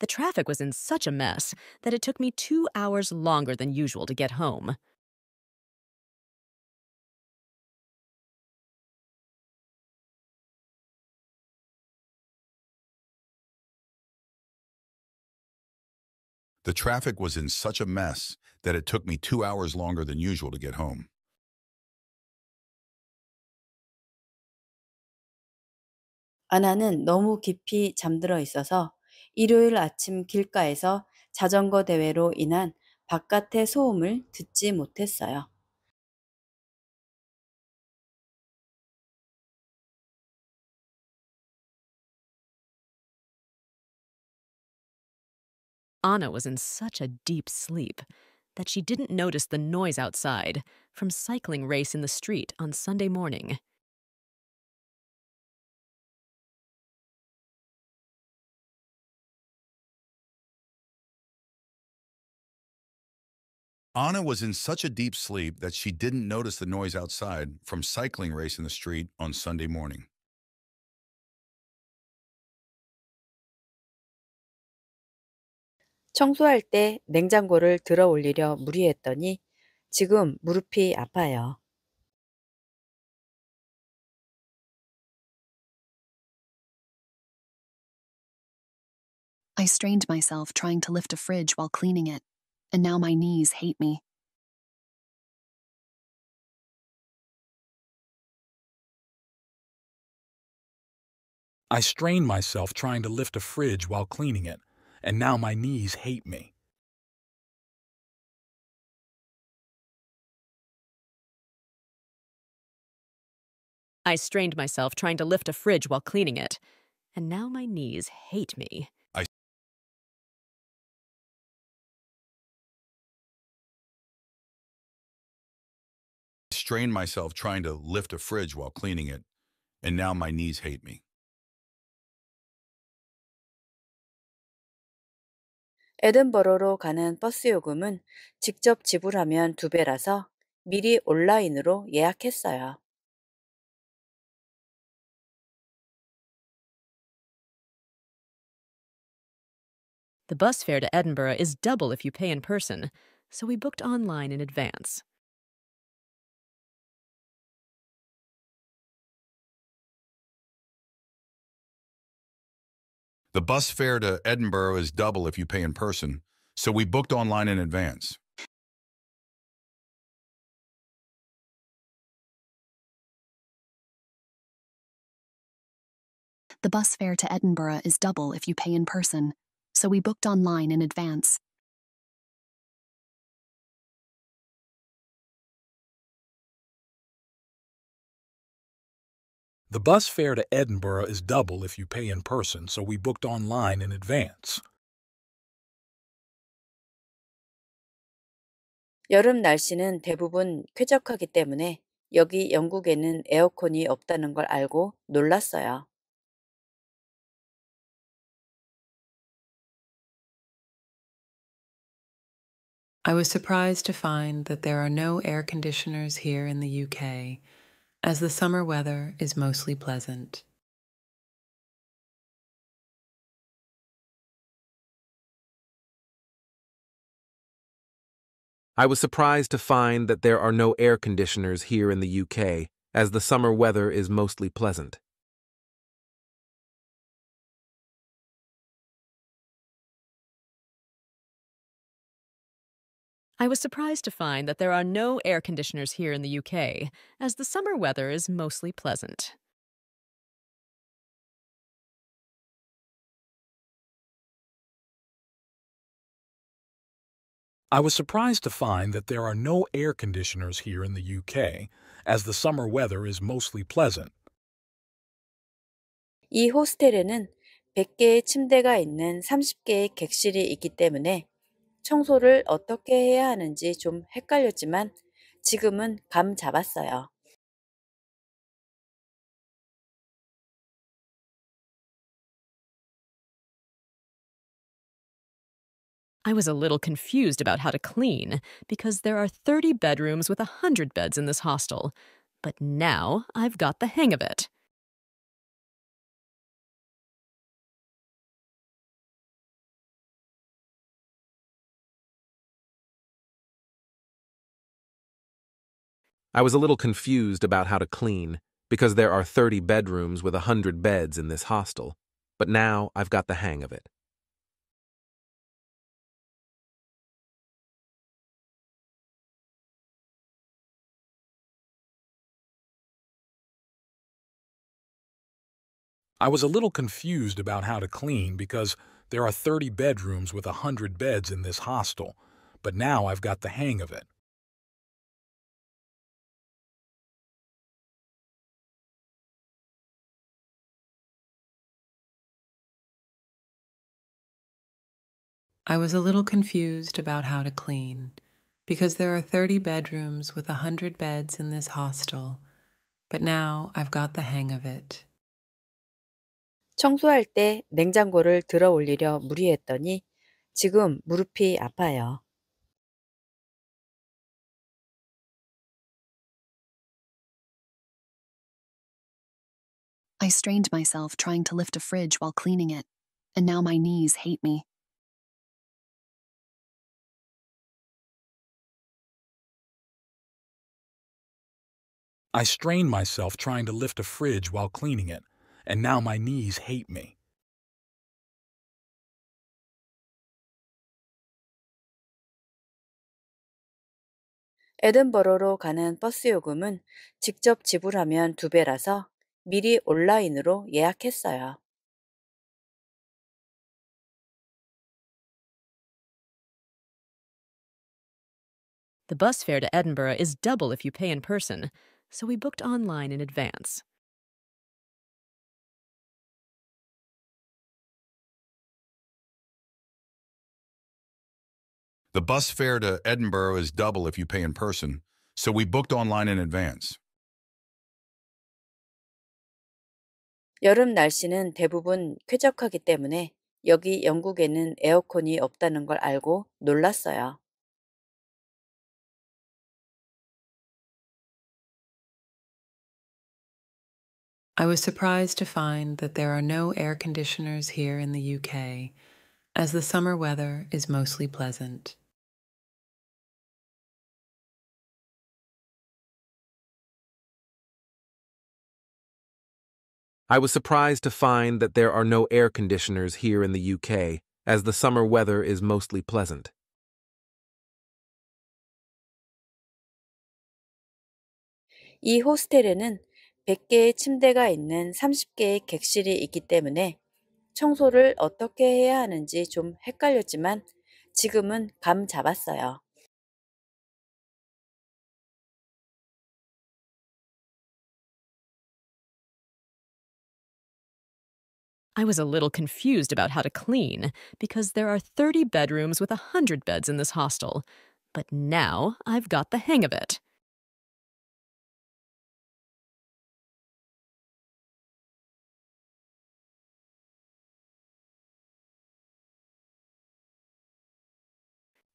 The traffic was in such a mess that it took me two hours longer than usual to get home. The traffic was in such a mess that it took me two hours longer than usual to get home. 아나는 너무 깊이 잠들어 있어서 일요일 아침 길가에서 자전거 대회로 인한 바깥의 소음을 듣지 못했어요. Anna was in such a deep sleep that she didn't notice the noise outside from cycling race in the street on Sunday morning. Anna was in such a deep sleep that she didn't notice the noise outside from cycling race in the street on Sunday morning. I strained myself trying to lift a fridge while cleaning it and now my knees hate me. I strain myself trying to lift a fridge while cleaning it, and now my knees hate me. I strained myself trying to lift a fridge while cleaning it, and now my knees hate me. strained myself trying to lift a fridge while cleaning it, and now my knees hate me. Edinburgh로 가는 버스 요금은 직접 지불하면 두 배라서 미리 온라인으로 예약했어요. The bus fare to Edinburgh is double if you pay in person, so we booked online in advance. The bus fare to Edinburgh is double if you pay in person, so we booked online in advance. The bus fare to Edinburgh is double if you pay in person, so we booked online in advance. The bus fare to Edinburgh is double if you pay in person, so we booked online in advance. 여름 날씨는 대부분 쾌적하기 때문에 여기 영국에는 에어컨이 없다는 걸 알고 놀랐어요. I was surprised to find that there are no air conditioners here in the UK as the summer weather is mostly pleasant. I was surprised to find that there are no air conditioners here in the UK, as the summer weather is mostly pleasant. I was surprised to find that there are no air conditioners here in the UK, as the summer weather is mostly pleasant. I was surprised to find that there are no air conditioners here in the UK, as the summer weather is mostly pleasant. 이 호스텔에는 100개의 침대가 있는 30개의 객실이 있기 때문에 청소를 어떻게 해야 하는지 좀 헷갈렸지만 지금은 감 잡았어요. I was a little confused about how to clean because there are 30 bedrooms with 100 beds in this hostel, but now I've got the hang of it. I was a little confused about how to clean, because there are 30 bedrooms with 100 beds in this hostel, but now I've got the hang of it. I was a little confused about how to clean because there are 30 bedrooms with 100 beds in this hostel, but now I've got the hang of it. I was a little confused about how to clean because there are 30 bedrooms with 100 beds in this hostel, but now I've got the hang of it. 청소할 때 냉장고를 들어 올리려 무리했더니 지금 무릎이 아파요. I strained myself trying to lift a fridge while cleaning it, and now my knees hate me. I strain myself trying to lift a fridge while cleaning it, and now my knees hate me. Edinburgh로 가는 버스 요금은 직접 지불하면 두 배라서 미리 온라인으로 예약했어요. The bus fare to Edinburgh is double if you pay in person so we booked online in advance. The bus fare to Edinburgh is double if you pay in person, so we booked online in advance. 여름 날씨는 대부분 쾌적하기 때문에 여기 영국에는 에어컨이 없다는 걸 알고 놀랐어요. I was surprised to find that there are no air conditioners here in the UK, as the summer weather is mostly pleasant. I was surprised to find that there are no air conditioners here in the UK, as the summer weather is mostly pleasant. 이 호스텔에는 100개의 침대가 있는 30개의 객실이 있기 때문에 청소를 어떻게 해야 하는지 좀 헷갈렸지만 지금은 감 잡았어요. I was a little confused about how to clean because there are 30 bedrooms with 100 beds in this hostel. But now I've got the hang of it.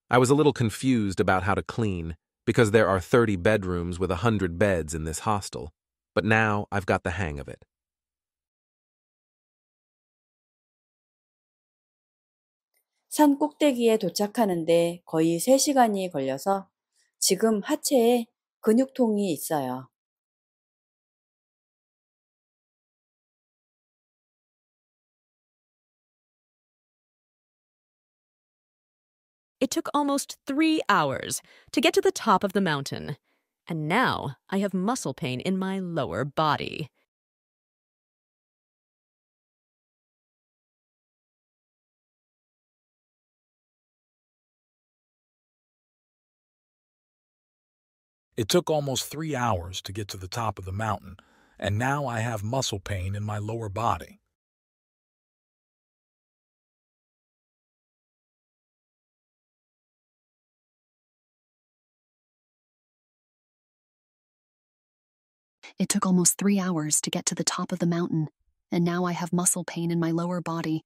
I was a little confused about how to clean, because there are 30 bedrooms with 100 beds in this hostel, but now I've got the hang of it. 산 꼭대기에 도착하는데 거의 3시간이 걸려서 지금 하체에 근육통이 있어요. It took almost three hours to get to the top of the mountain, and now I have muscle pain in my lower body. It took almost three hours to get to the top of the mountain, and now I have muscle pain in my lower body. It took almost three hours to get to the top of the mountain, and now I have muscle pain in my lower body.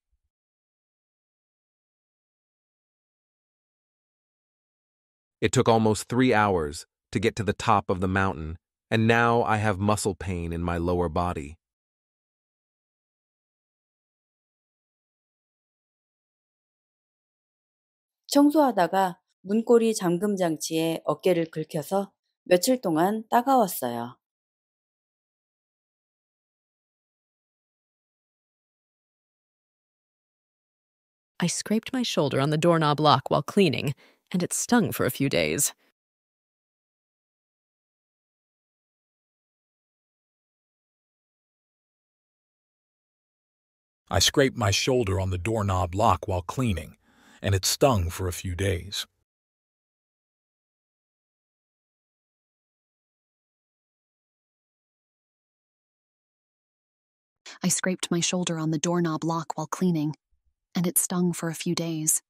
It took almost three hours to get to the top of the mountain, and now I have muscle pain in my lower body. 청소하다가 문고리 어깨를 긁혀서 며칠 동안 따가웠어요. I scraped my shoulder on the doorknob lock while cleaning, and it stung for a few days. I scraped my shoulder on the doorknob lock while cleaning, and it stung for a few days. I scraped my shoulder on the doorknob lock while cleaning, and it stung for a few days.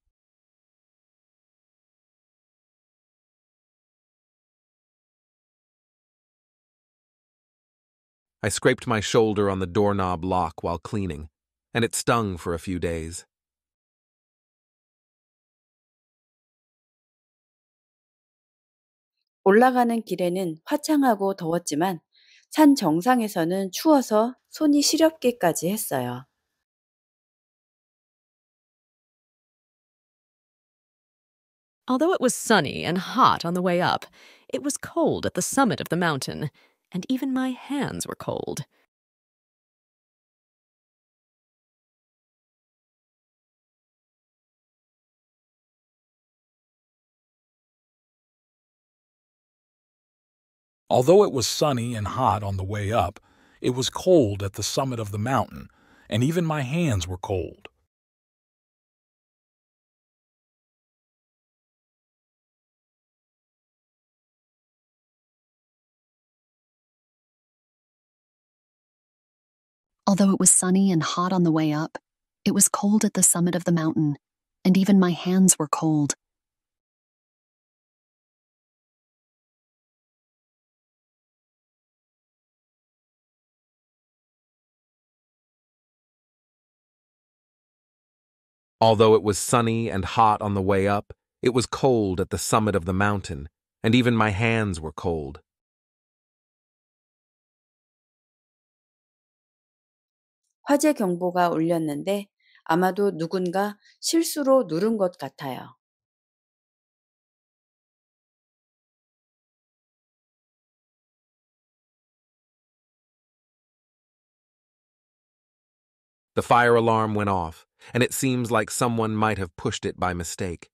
I scraped my shoulder on the doorknob lock while cleaning, and it stung for a few days. 올라가는 길에는 화창하고 더웠지만 산 정상에서는 추워서 손이 시렵기까지 했어요. Although it was sunny and hot on the way up, it was cold at the summit of the mountain, and even my hands were cold. Although it was sunny and hot on the way up, it was cold at the summit of the mountain, and even my hands were cold. Although it was sunny and hot on the way up, it was cold at the summit of the mountain, and even my hands were cold. Although it was sunny and hot on the way up, it was cold at the summit of the mountain, and even my hands were cold. 화재 경보가 울렸는데 아마도 누군가 실수로 누른 것 같아요. The fire alarm went off, and it seems like someone might have pushed it by mistake.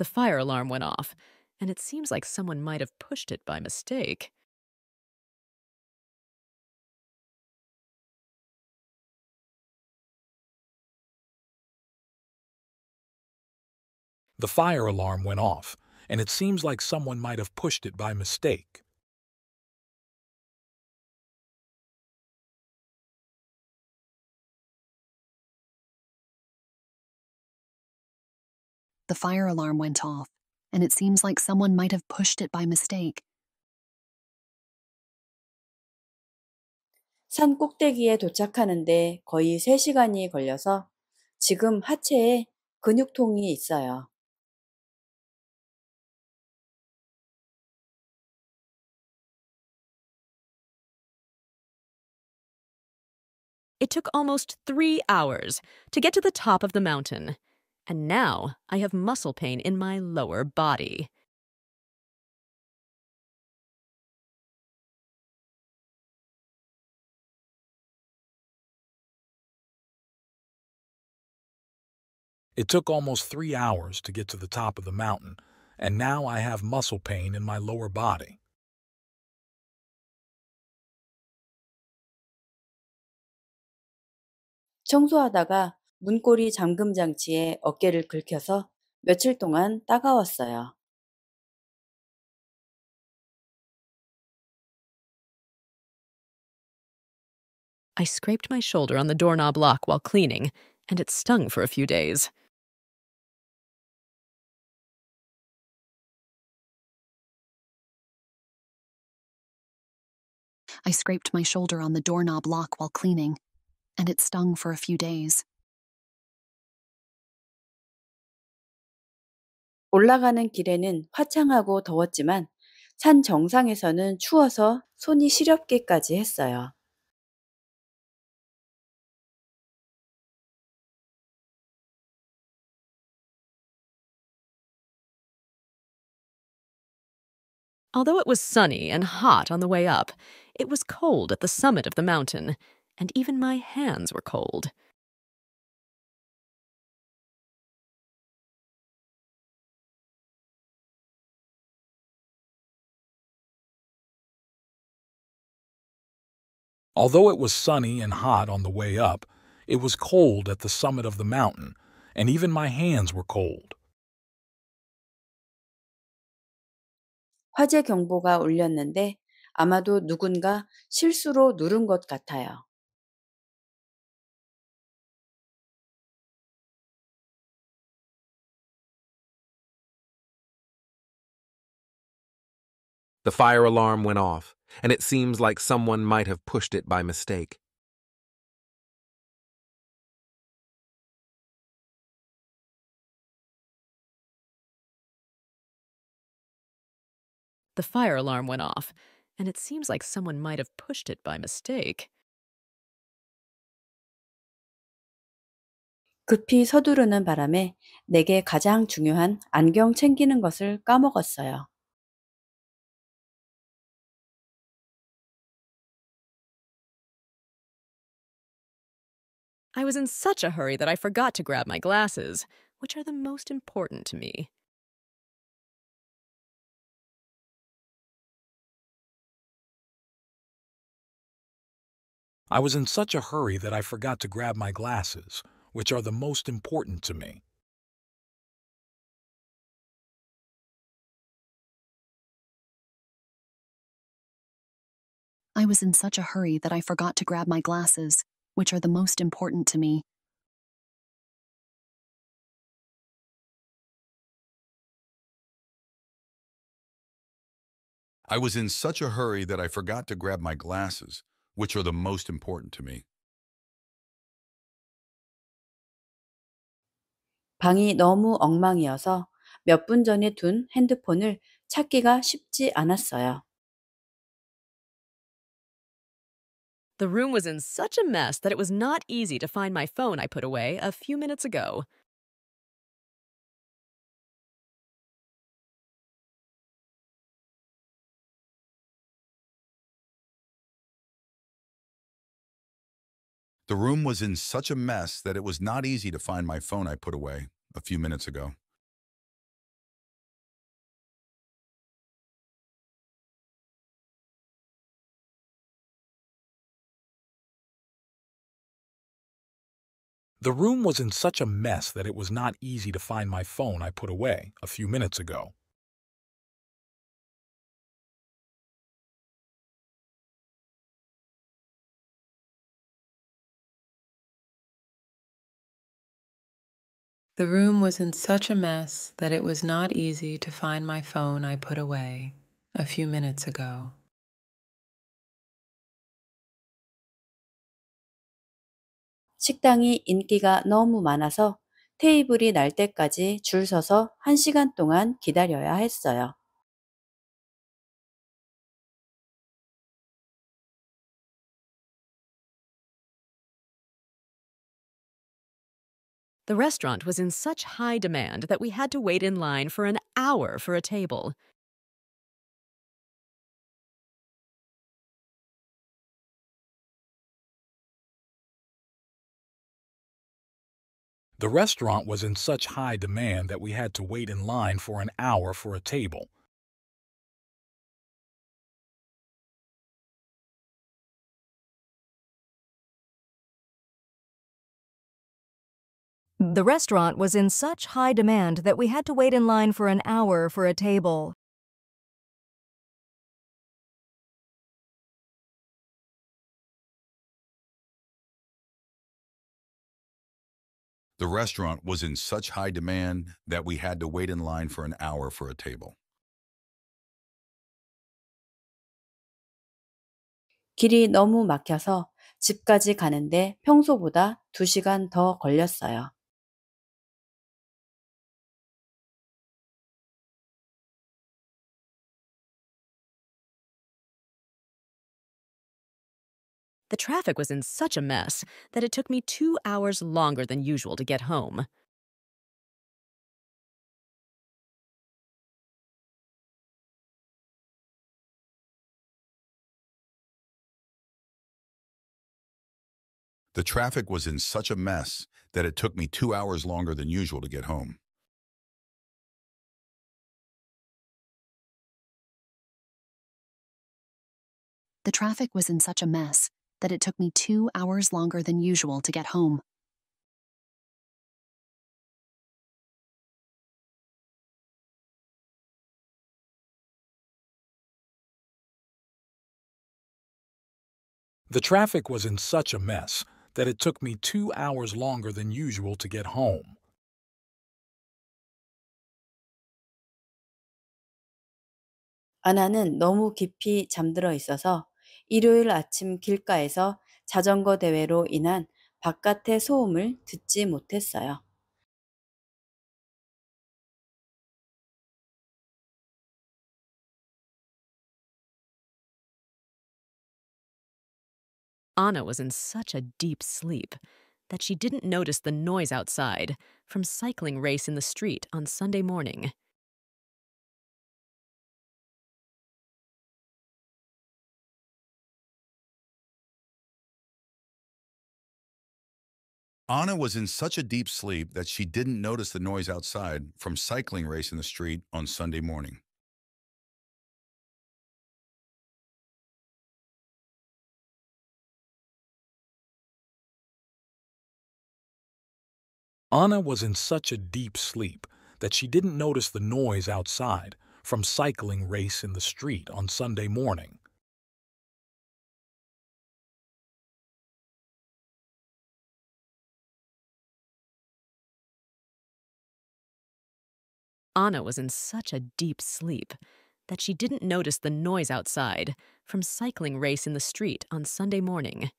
The fire alarm went off, and it seems like someone might have pushed it by mistake. The fire alarm went off, and it seems like someone might have pushed it by mistake. the fire alarm went off, and it seems like someone might have pushed it by mistake. 산 꼭대기에 도착하는데 거의 3시간이 걸려서 지금 하체에 근육통이 있어요. It took almost three hours to get to the top of the mountain and now I have muscle pain in my lower body. It took almost three hours to get to the top of the mountain, and now I have muscle pain in my lower body. 청소하다가 문고리 잠금 장치에 어깨를 긁혀서 며칠 동안 따가웠어요. I scraped my shoulder on the doorknob lock while cleaning, and it stung for a few days. I scraped my shoulder on the doorknob lock while cleaning, and it stung for a few days. 올라가는 길에는 화창하고 더웠지만 산 정상에서는 추워서 손이 시렵기까지 했어요. Although it was sunny and hot on the way up, it was cold at the summit of the mountain, and even my hands were cold. Although it was sunny and hot on the way up, it was cold at the summit of the mountain, and even my hands were cold. 화재 경보가 울렸는데 아마도 누군가 실수로 누른 것 같아요. The fire alarm went off and it seems like someone might have pushed it by mistake. The fire alarm went off, and it seems like someone might have pushed it by mistake. 급히 서두르는 바람에 내게 가장 중요한 안경 챙기는 것을 까먹었어요. I was in such a hurry that I forgot to grab my glasses, which are the most important to me. I was in such a hurry that I forgot to grab my glasses, which are the most important to me. I was in such a hurry that I forgot to grab my glasses, which are the most important to me. I was in such a hurry that I forgot to grab my glasses, which are the most important to me. 방이 너무 엉망이어서 몇 분 전에 둔 핸드폰을 찾기가 쉽지 않았어요. The room was in such a mess that it was not easy to find my phone I put away a few minutes ago. The room was in such a mess that it was not easy to find my phone I put away a few minutes ago. The room was in such a mess that it was not easy to find my phone I put away a few minutes ago. The room was in such a mess that it was not easy to find my phone I put away a few minutes ago. 식당이 인기가 너무 많아서 테이블이 날 때까지 줄 서서 1시간 동안 기다려야 했어요. The restaurant was in such high demand that we had to wait in line for an hour for a table. The restaurant was in such high demand that we had to wait in line for an hour for a table. The restaurant was in such high demand that we had to wait in line for an hour for a table. The restaurant was in such high demand that we had to wait in line for an hour for a table. 길이 너무 막혀서 집까지 가는데 평소보다 2시간 더 걸렸어요. The traffic was in such a mess that it took me two hours longer than usual to get home. The traffic was in such a mess that it took me two hours longer than usual to get home. The traffic was in such a mess that it took me two hours longer than usual to get home. The traffic was in such a mess that it took me two hours longer than usual to get home. 아나는 너무 깊이 잠들어 있어서 일요일 아침 길가에서 자전거 대회로 인한 바깥의 소음을 듣지 못했어요. Anna was in such a deep sleep that she didn't notice the noise outside from cycling race in the street on Sunday morning. Anna was in such a deep sleep that she didn't notice the noise outside from cycling race in the street on Sunday morning. Anna was in such a deep sleep that she didn't notice the noise outside from cycling race in the street on Sunday morning. Anna was in such a deep sleep that she didn't notice the noise outside from cycling race in the street on Sunday morning.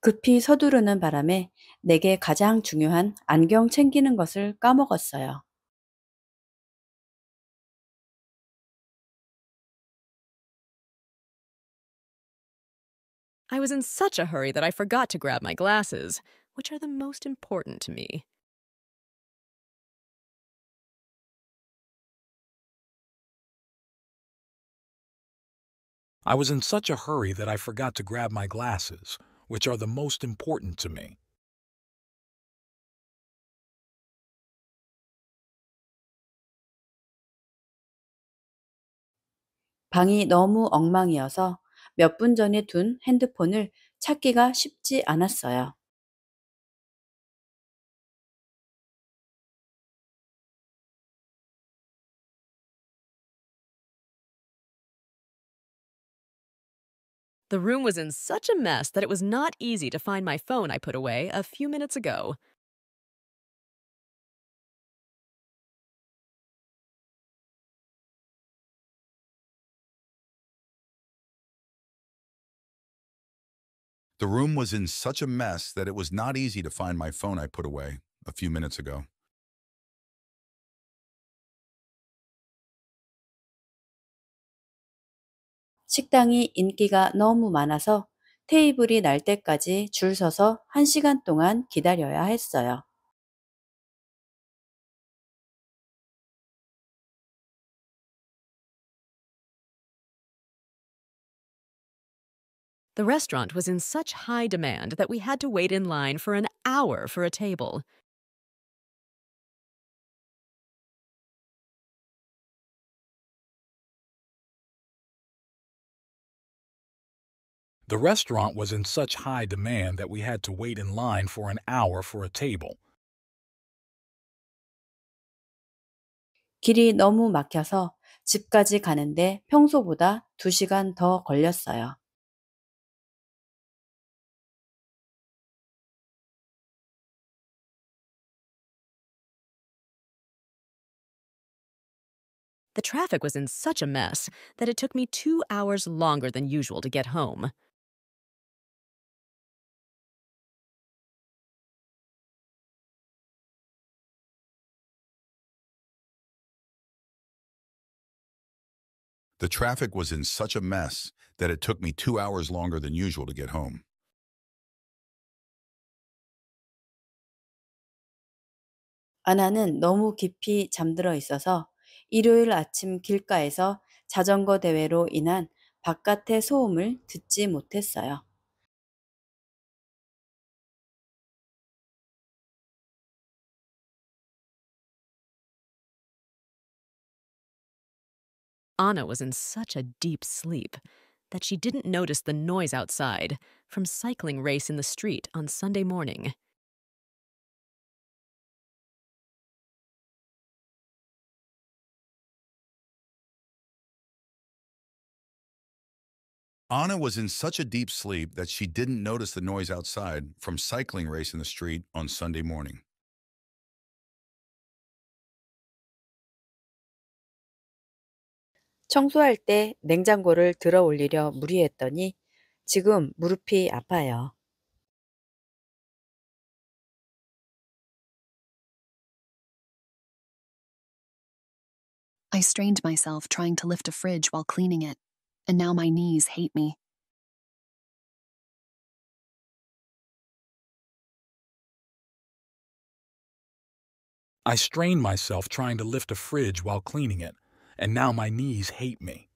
급히 서두르는 바람에 내게 가장 중요한 안경 챙기는 것을 까먹었어요. I was in such a hurry that I forgot to grab my glasses, which are the most important to me. I was in such a hurry that I forgot to grab my glasses, which are the most important to me. 방이 너무 엉망이어서 전에 둔 핸드폰을 찾기가 쉽지 않았어요. The room was in such a mess that it was not easy to find my phone I put away a few minutes ago. The room was in such a mess that it was not easy to find my phone I put away a few minutes ago. 식당이 인기가 너무 많아서 테이블이 날 때까지 줄 서서 1시간 동안 기다려야 했어요. The restaurant was in such high demand that we had to wait in line for an hour for a table. The restaurant was in such high demand that we had to wait in line for an hour for a table. 길이 너무 막혀서 집까지 가는데 평소보다 2시간 더 걸렸어요. The traffic was in such a mess that it took me two hours longer than usual to get home. The traffic was in such a mess that it took me two hours longer than usual to get home. 아나는 너무 깊이 잠들어 있어서 일요일 아침 길가에서 자전거 대회로 인한 바깥의 소음을 듣지 못했어요. Anna was in such a deep sleep that she didn't notice the noise outside from cycling race in the street on Sunday morning. Anna was in such a deep sleep that she didn't notice the noise outside from cycling race in the street on Sunday morning. I strained myself trying to lift a fridge while cleaning it and now my knees hate me. I strained myself trying to lift a fridge while cleaning it, and now my knees hate me.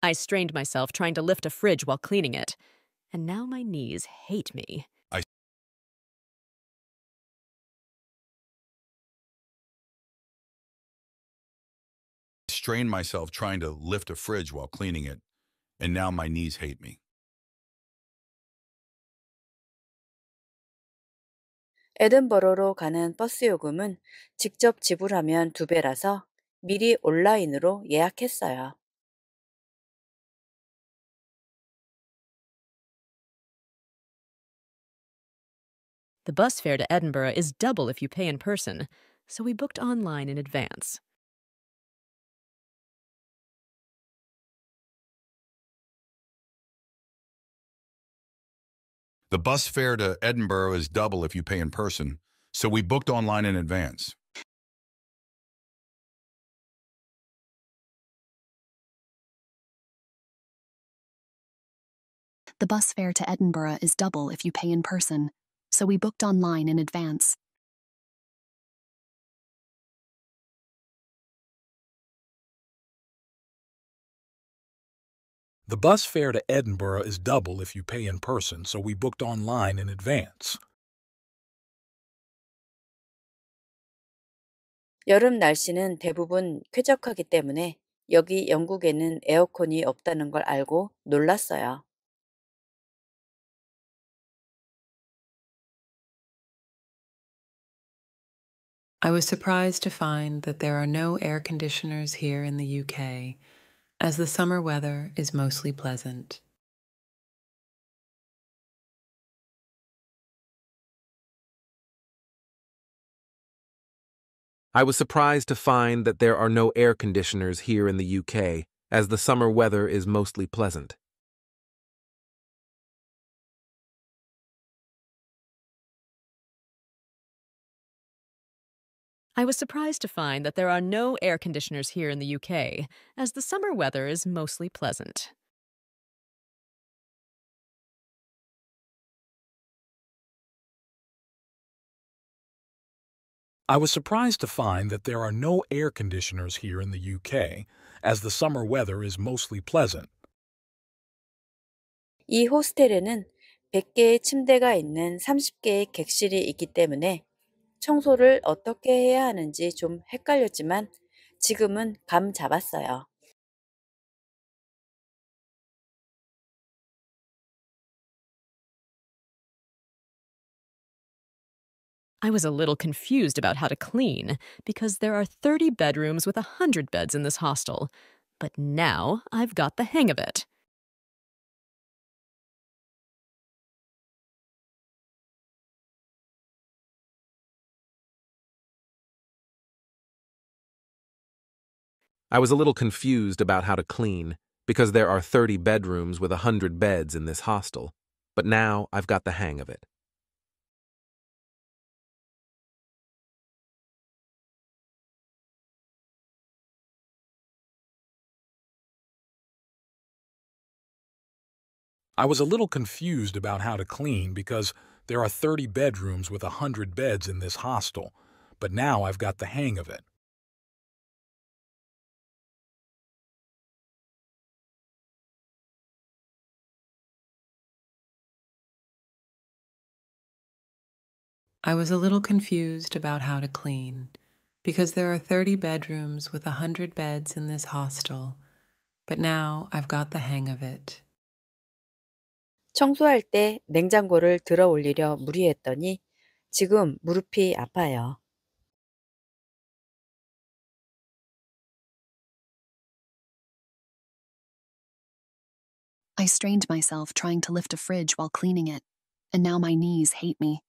I strained myself trying to lift a fridge while cleaning it, and now my knees hate me. strained myself trying to lift a fridge while cleaning it, and now my knees hate me. 가는 버스 요금은 직접 지불하면 두 배라서 미리 온라인으로 예약했어요. The bus fare to Edinburgh is double if you pay in person, so we booked online in advance. The bus fare to Edinburgh is double if you pay in person, so we booked online in advance. The bus fare to Edinburgh is double if you pay in person, so we booked online in advance. The bus fare to Edinburgh is double if you pay in person, so we booked online in advance. 여름 날씨는 대부분 쾌적하기 때문에 여기 영국에는 에어컨이 없다는 걸 알고 놀랐어요. I was surprised to find that there are no air conditioners here in the UK as the summer weather is mostly pleasant. I was surprised to find that there are no air conditioners here in the UK, as the summer weather is mostly pleasant. I was surprised to find that there are no air conditioners here in the UK, as the summer weather is mostly pleasant. I was surprised to find that there are no air conditioners here in the UK, as the summer weather is mostly pleasant. 이 호스텔에는 100개의 침대가 있는 30개의 객실이 있기 때문에 청소를 어떻게 해야 하는지 좀 헷갈렸지만 지금은 감 잡았어요. I was a little confused about how to clean because there are 30 bedrooms with 100 beds in this hostel, but now I've got the hang of it. I was a little confused about how to clean, because there are 30 bedrooms with 100 beds in this hostel, but now I've got the hang of it. I was a little confused about how to clean because there are 30 bedrooms with 100 beds in this hostel, but now I've got the hang of it. I was a little confused about how to clean because there are 30 bedrooms with 100 beds in this hostel, but now I've got the hang of it. 청소할 때 냉장고를 들어 올리려 무리했더니 지금 무릎이 아파요. I strained myself trying to lift a fridge while cleaning it, and now my knees hate me.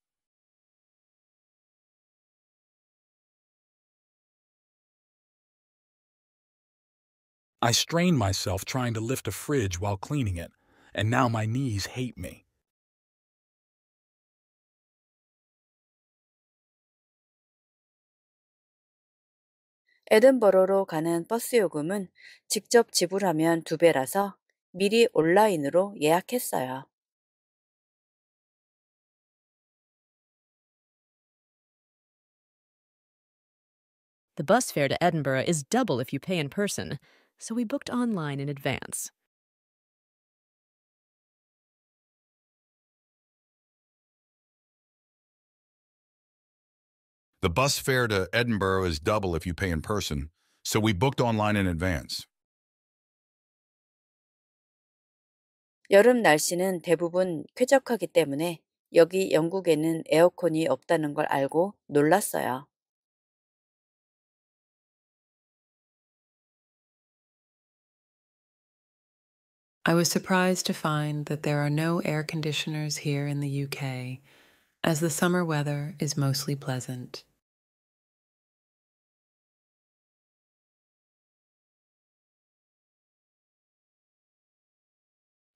I strain myself trying to lift a fridge while cleaning it, and now my knees hate me. Edinburgh로 가는 버스 요금은 직접 지불하면 두 배라서 미리 온라인으로 예약했어요. The bus fare to Edinburgh is double if you pay in person so we booked online in advance. The bus fare to Edinburgh is double if you pay in person, so we booked online in advance. 여름 날씨는 대부분 쾌적하기 때문에 여기 영국에는 에어컨이 없다는 걸 알고 놀랐어요. I was surprised to find that there are no air conditioners here in the UK, as the summer weather is mostly pleasant.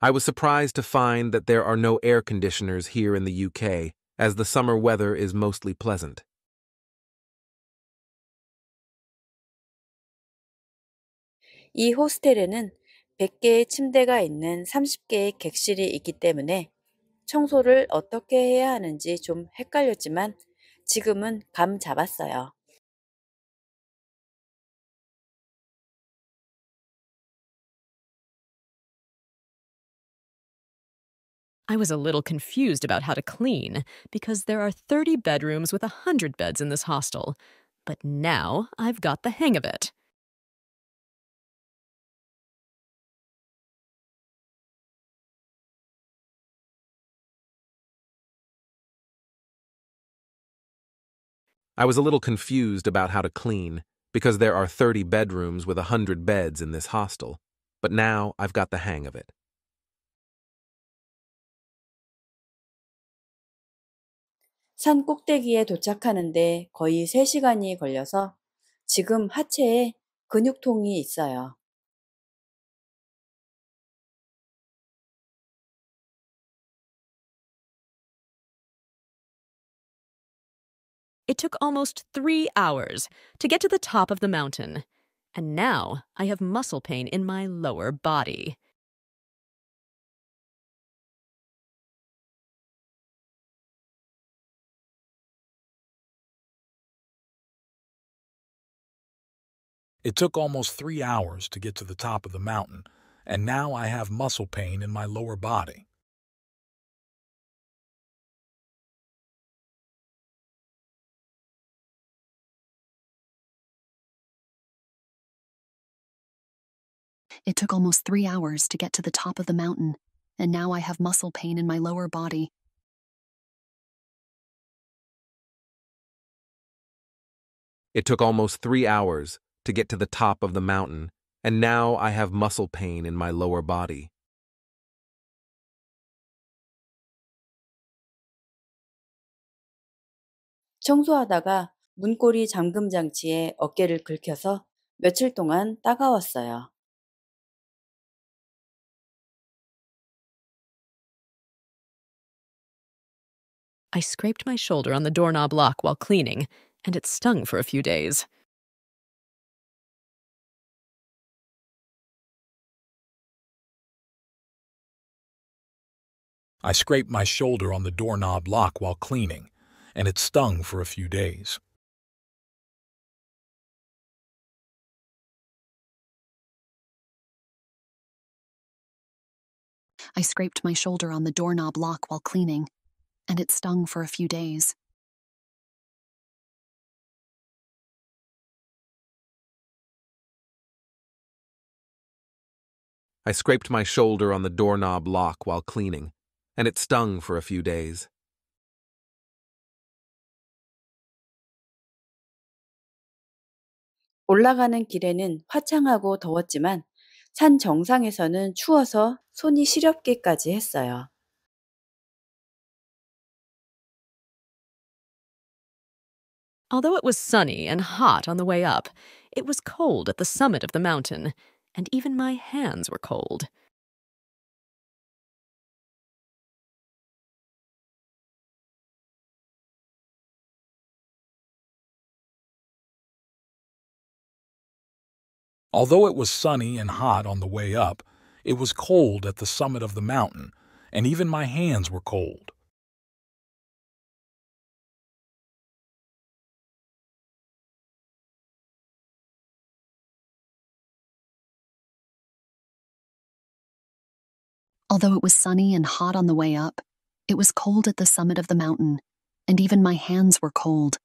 I was surprised to find that there are no air conditioners here in the UK, as the summer weather is mostly pleasant. 이 호스텔에는 100개의 침대가 있는 30개의 객실이 있기 때문에 청소를 어떻게 해야 하는지 좀 헷갈렸지만 지금은 감 잡았어요. I was a little confused about how to clean because there are 30 bedrooms with 100 beds in this hostel. But now I've got the hang of it. I was a little confused about how to clean, because there are 30 bedrooms with 100 beds in this hostel, but now I've got the hang of it. 산 꼭대기에 도착하는데 거의 3시간이 걸려서 지금 하체에 근육통이 있어요. It took almost three hours to get to the top of the mountain, and now I have muscle pain in my lower body. It took almost three hours to get to the top of the mountain, and now I have muscle pain in my lower body. It took almost three hours to get to the top of the mountain, and now I have muscle pain in my lower body. It took almost three hours to get to the top of the mountain, and now I have muscle pain in my lower body. 청소하다가 문고리 어깨를 긁혀서 며칠 동안 따가웠어요. I scraped my shoulder on the doorknob lock while cleaning, and it stung for a few days. I scraped my shoulder on the doorknob lock while cleaning, and it stung for a few days. I scraped my shoulder on the doorknob lock while cleaning, and it stung for a few days. I scraped my shoulder on the doorknob lock while cleaning, and it stung for a few days. 올라가는 길에는 화창하고 더웠지만 산 정상에서는 추워서 손이 시렵기까지 했어요. Although it was sunny and hot on the way up, it was cold at the summit of the mountain, and even my hands were cold. Although it was sunny and hot on the way up, it was cold at the summit of the mountain, and even my hands were cold. Although it was sunny and hot on the way up, it was cold at the summit of the mountain, and even my hands were cold.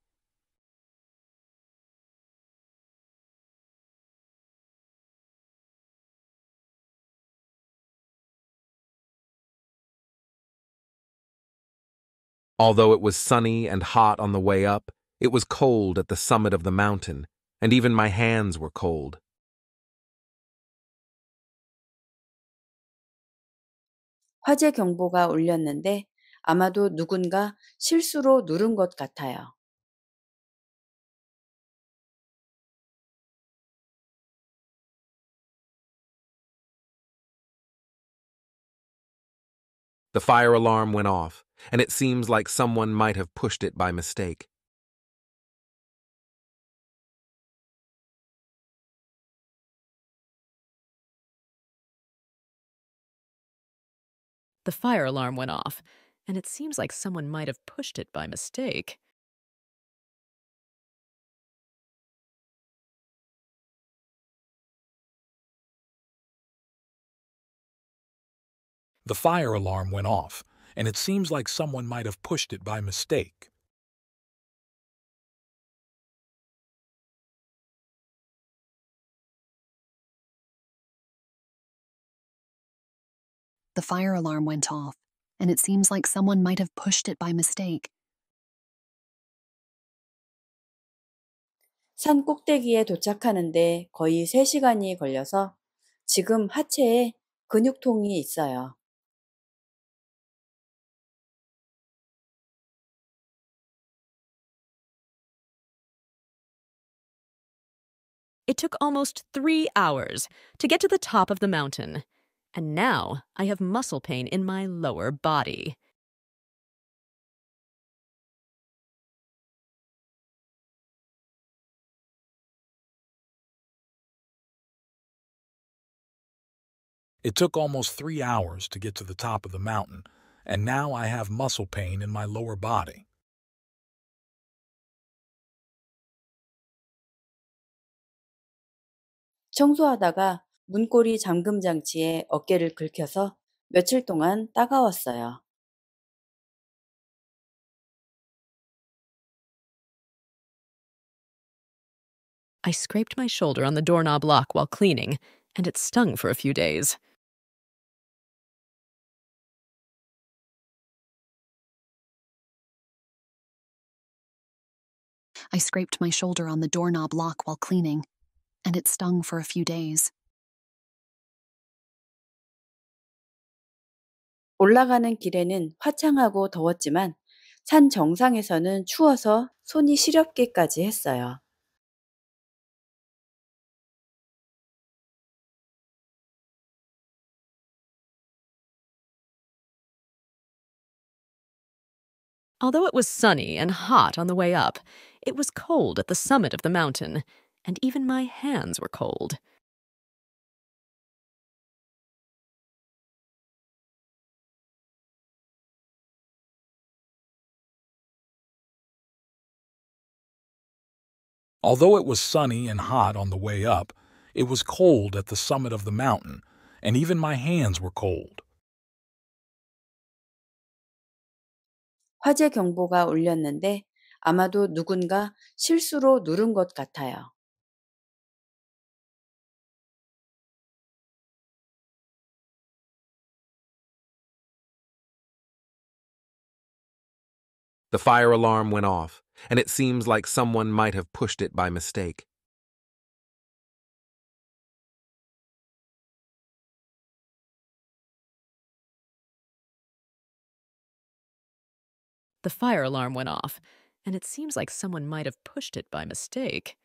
Although it was sunny and hot on the way up, it was cold at the summit of the mountain, and even my hands were cold. 화재 경보가 울렸는데 아마도 누군가 실수로 누른 것 같아요. The fire alarm went off, and it seems like someone might have pushed it by mistake. The fire alarm went off, and it seems like someone might have pushed it by mistake. The fire alarm went off, and it seems like someone might have pushed it by mistake. the fire alarm went off, and it seems like someone might have pushed it by mistake. 산 꼭대기에 도착하는데 거의 3시간이 걸려서 지금 하체에 근육통이 있어요. It took almost three hours to get to the top of the mountain and now I have muscle pain in my lower body. It took almost three hours to get to the top of the mountain, and now I have muscle pain in my lower body. 청소하다가 문고리 잠금 장치에 어깨를 긁혀서 며칠 동안 따가웠어요. I scraped my shoulder on the doorknob lock while cleaning, and it stung for a few days. I scraped my shoulder on the doorknob lock while cleaning, and it stung for a few days. 올라가는 길에는 화창하고 더웠지만 산 정상에서는 추워서 손이 시렵기까지 했어요. Although it was sunny and hot on the way up, it was cold at the summit of the mountain, and even my hands were cold. Although it was sunny and hot on the way up, it was cold at the summit of the mountain, and even my hands were cold. 화재 경보가 울렸는데 아마도 누군가 실수로 누른 것 같아요. The fire alarm went off and it seems like someone might have pushed it by mistake. The fire alarm went off, and it seems like someone might have pushed it by mistake.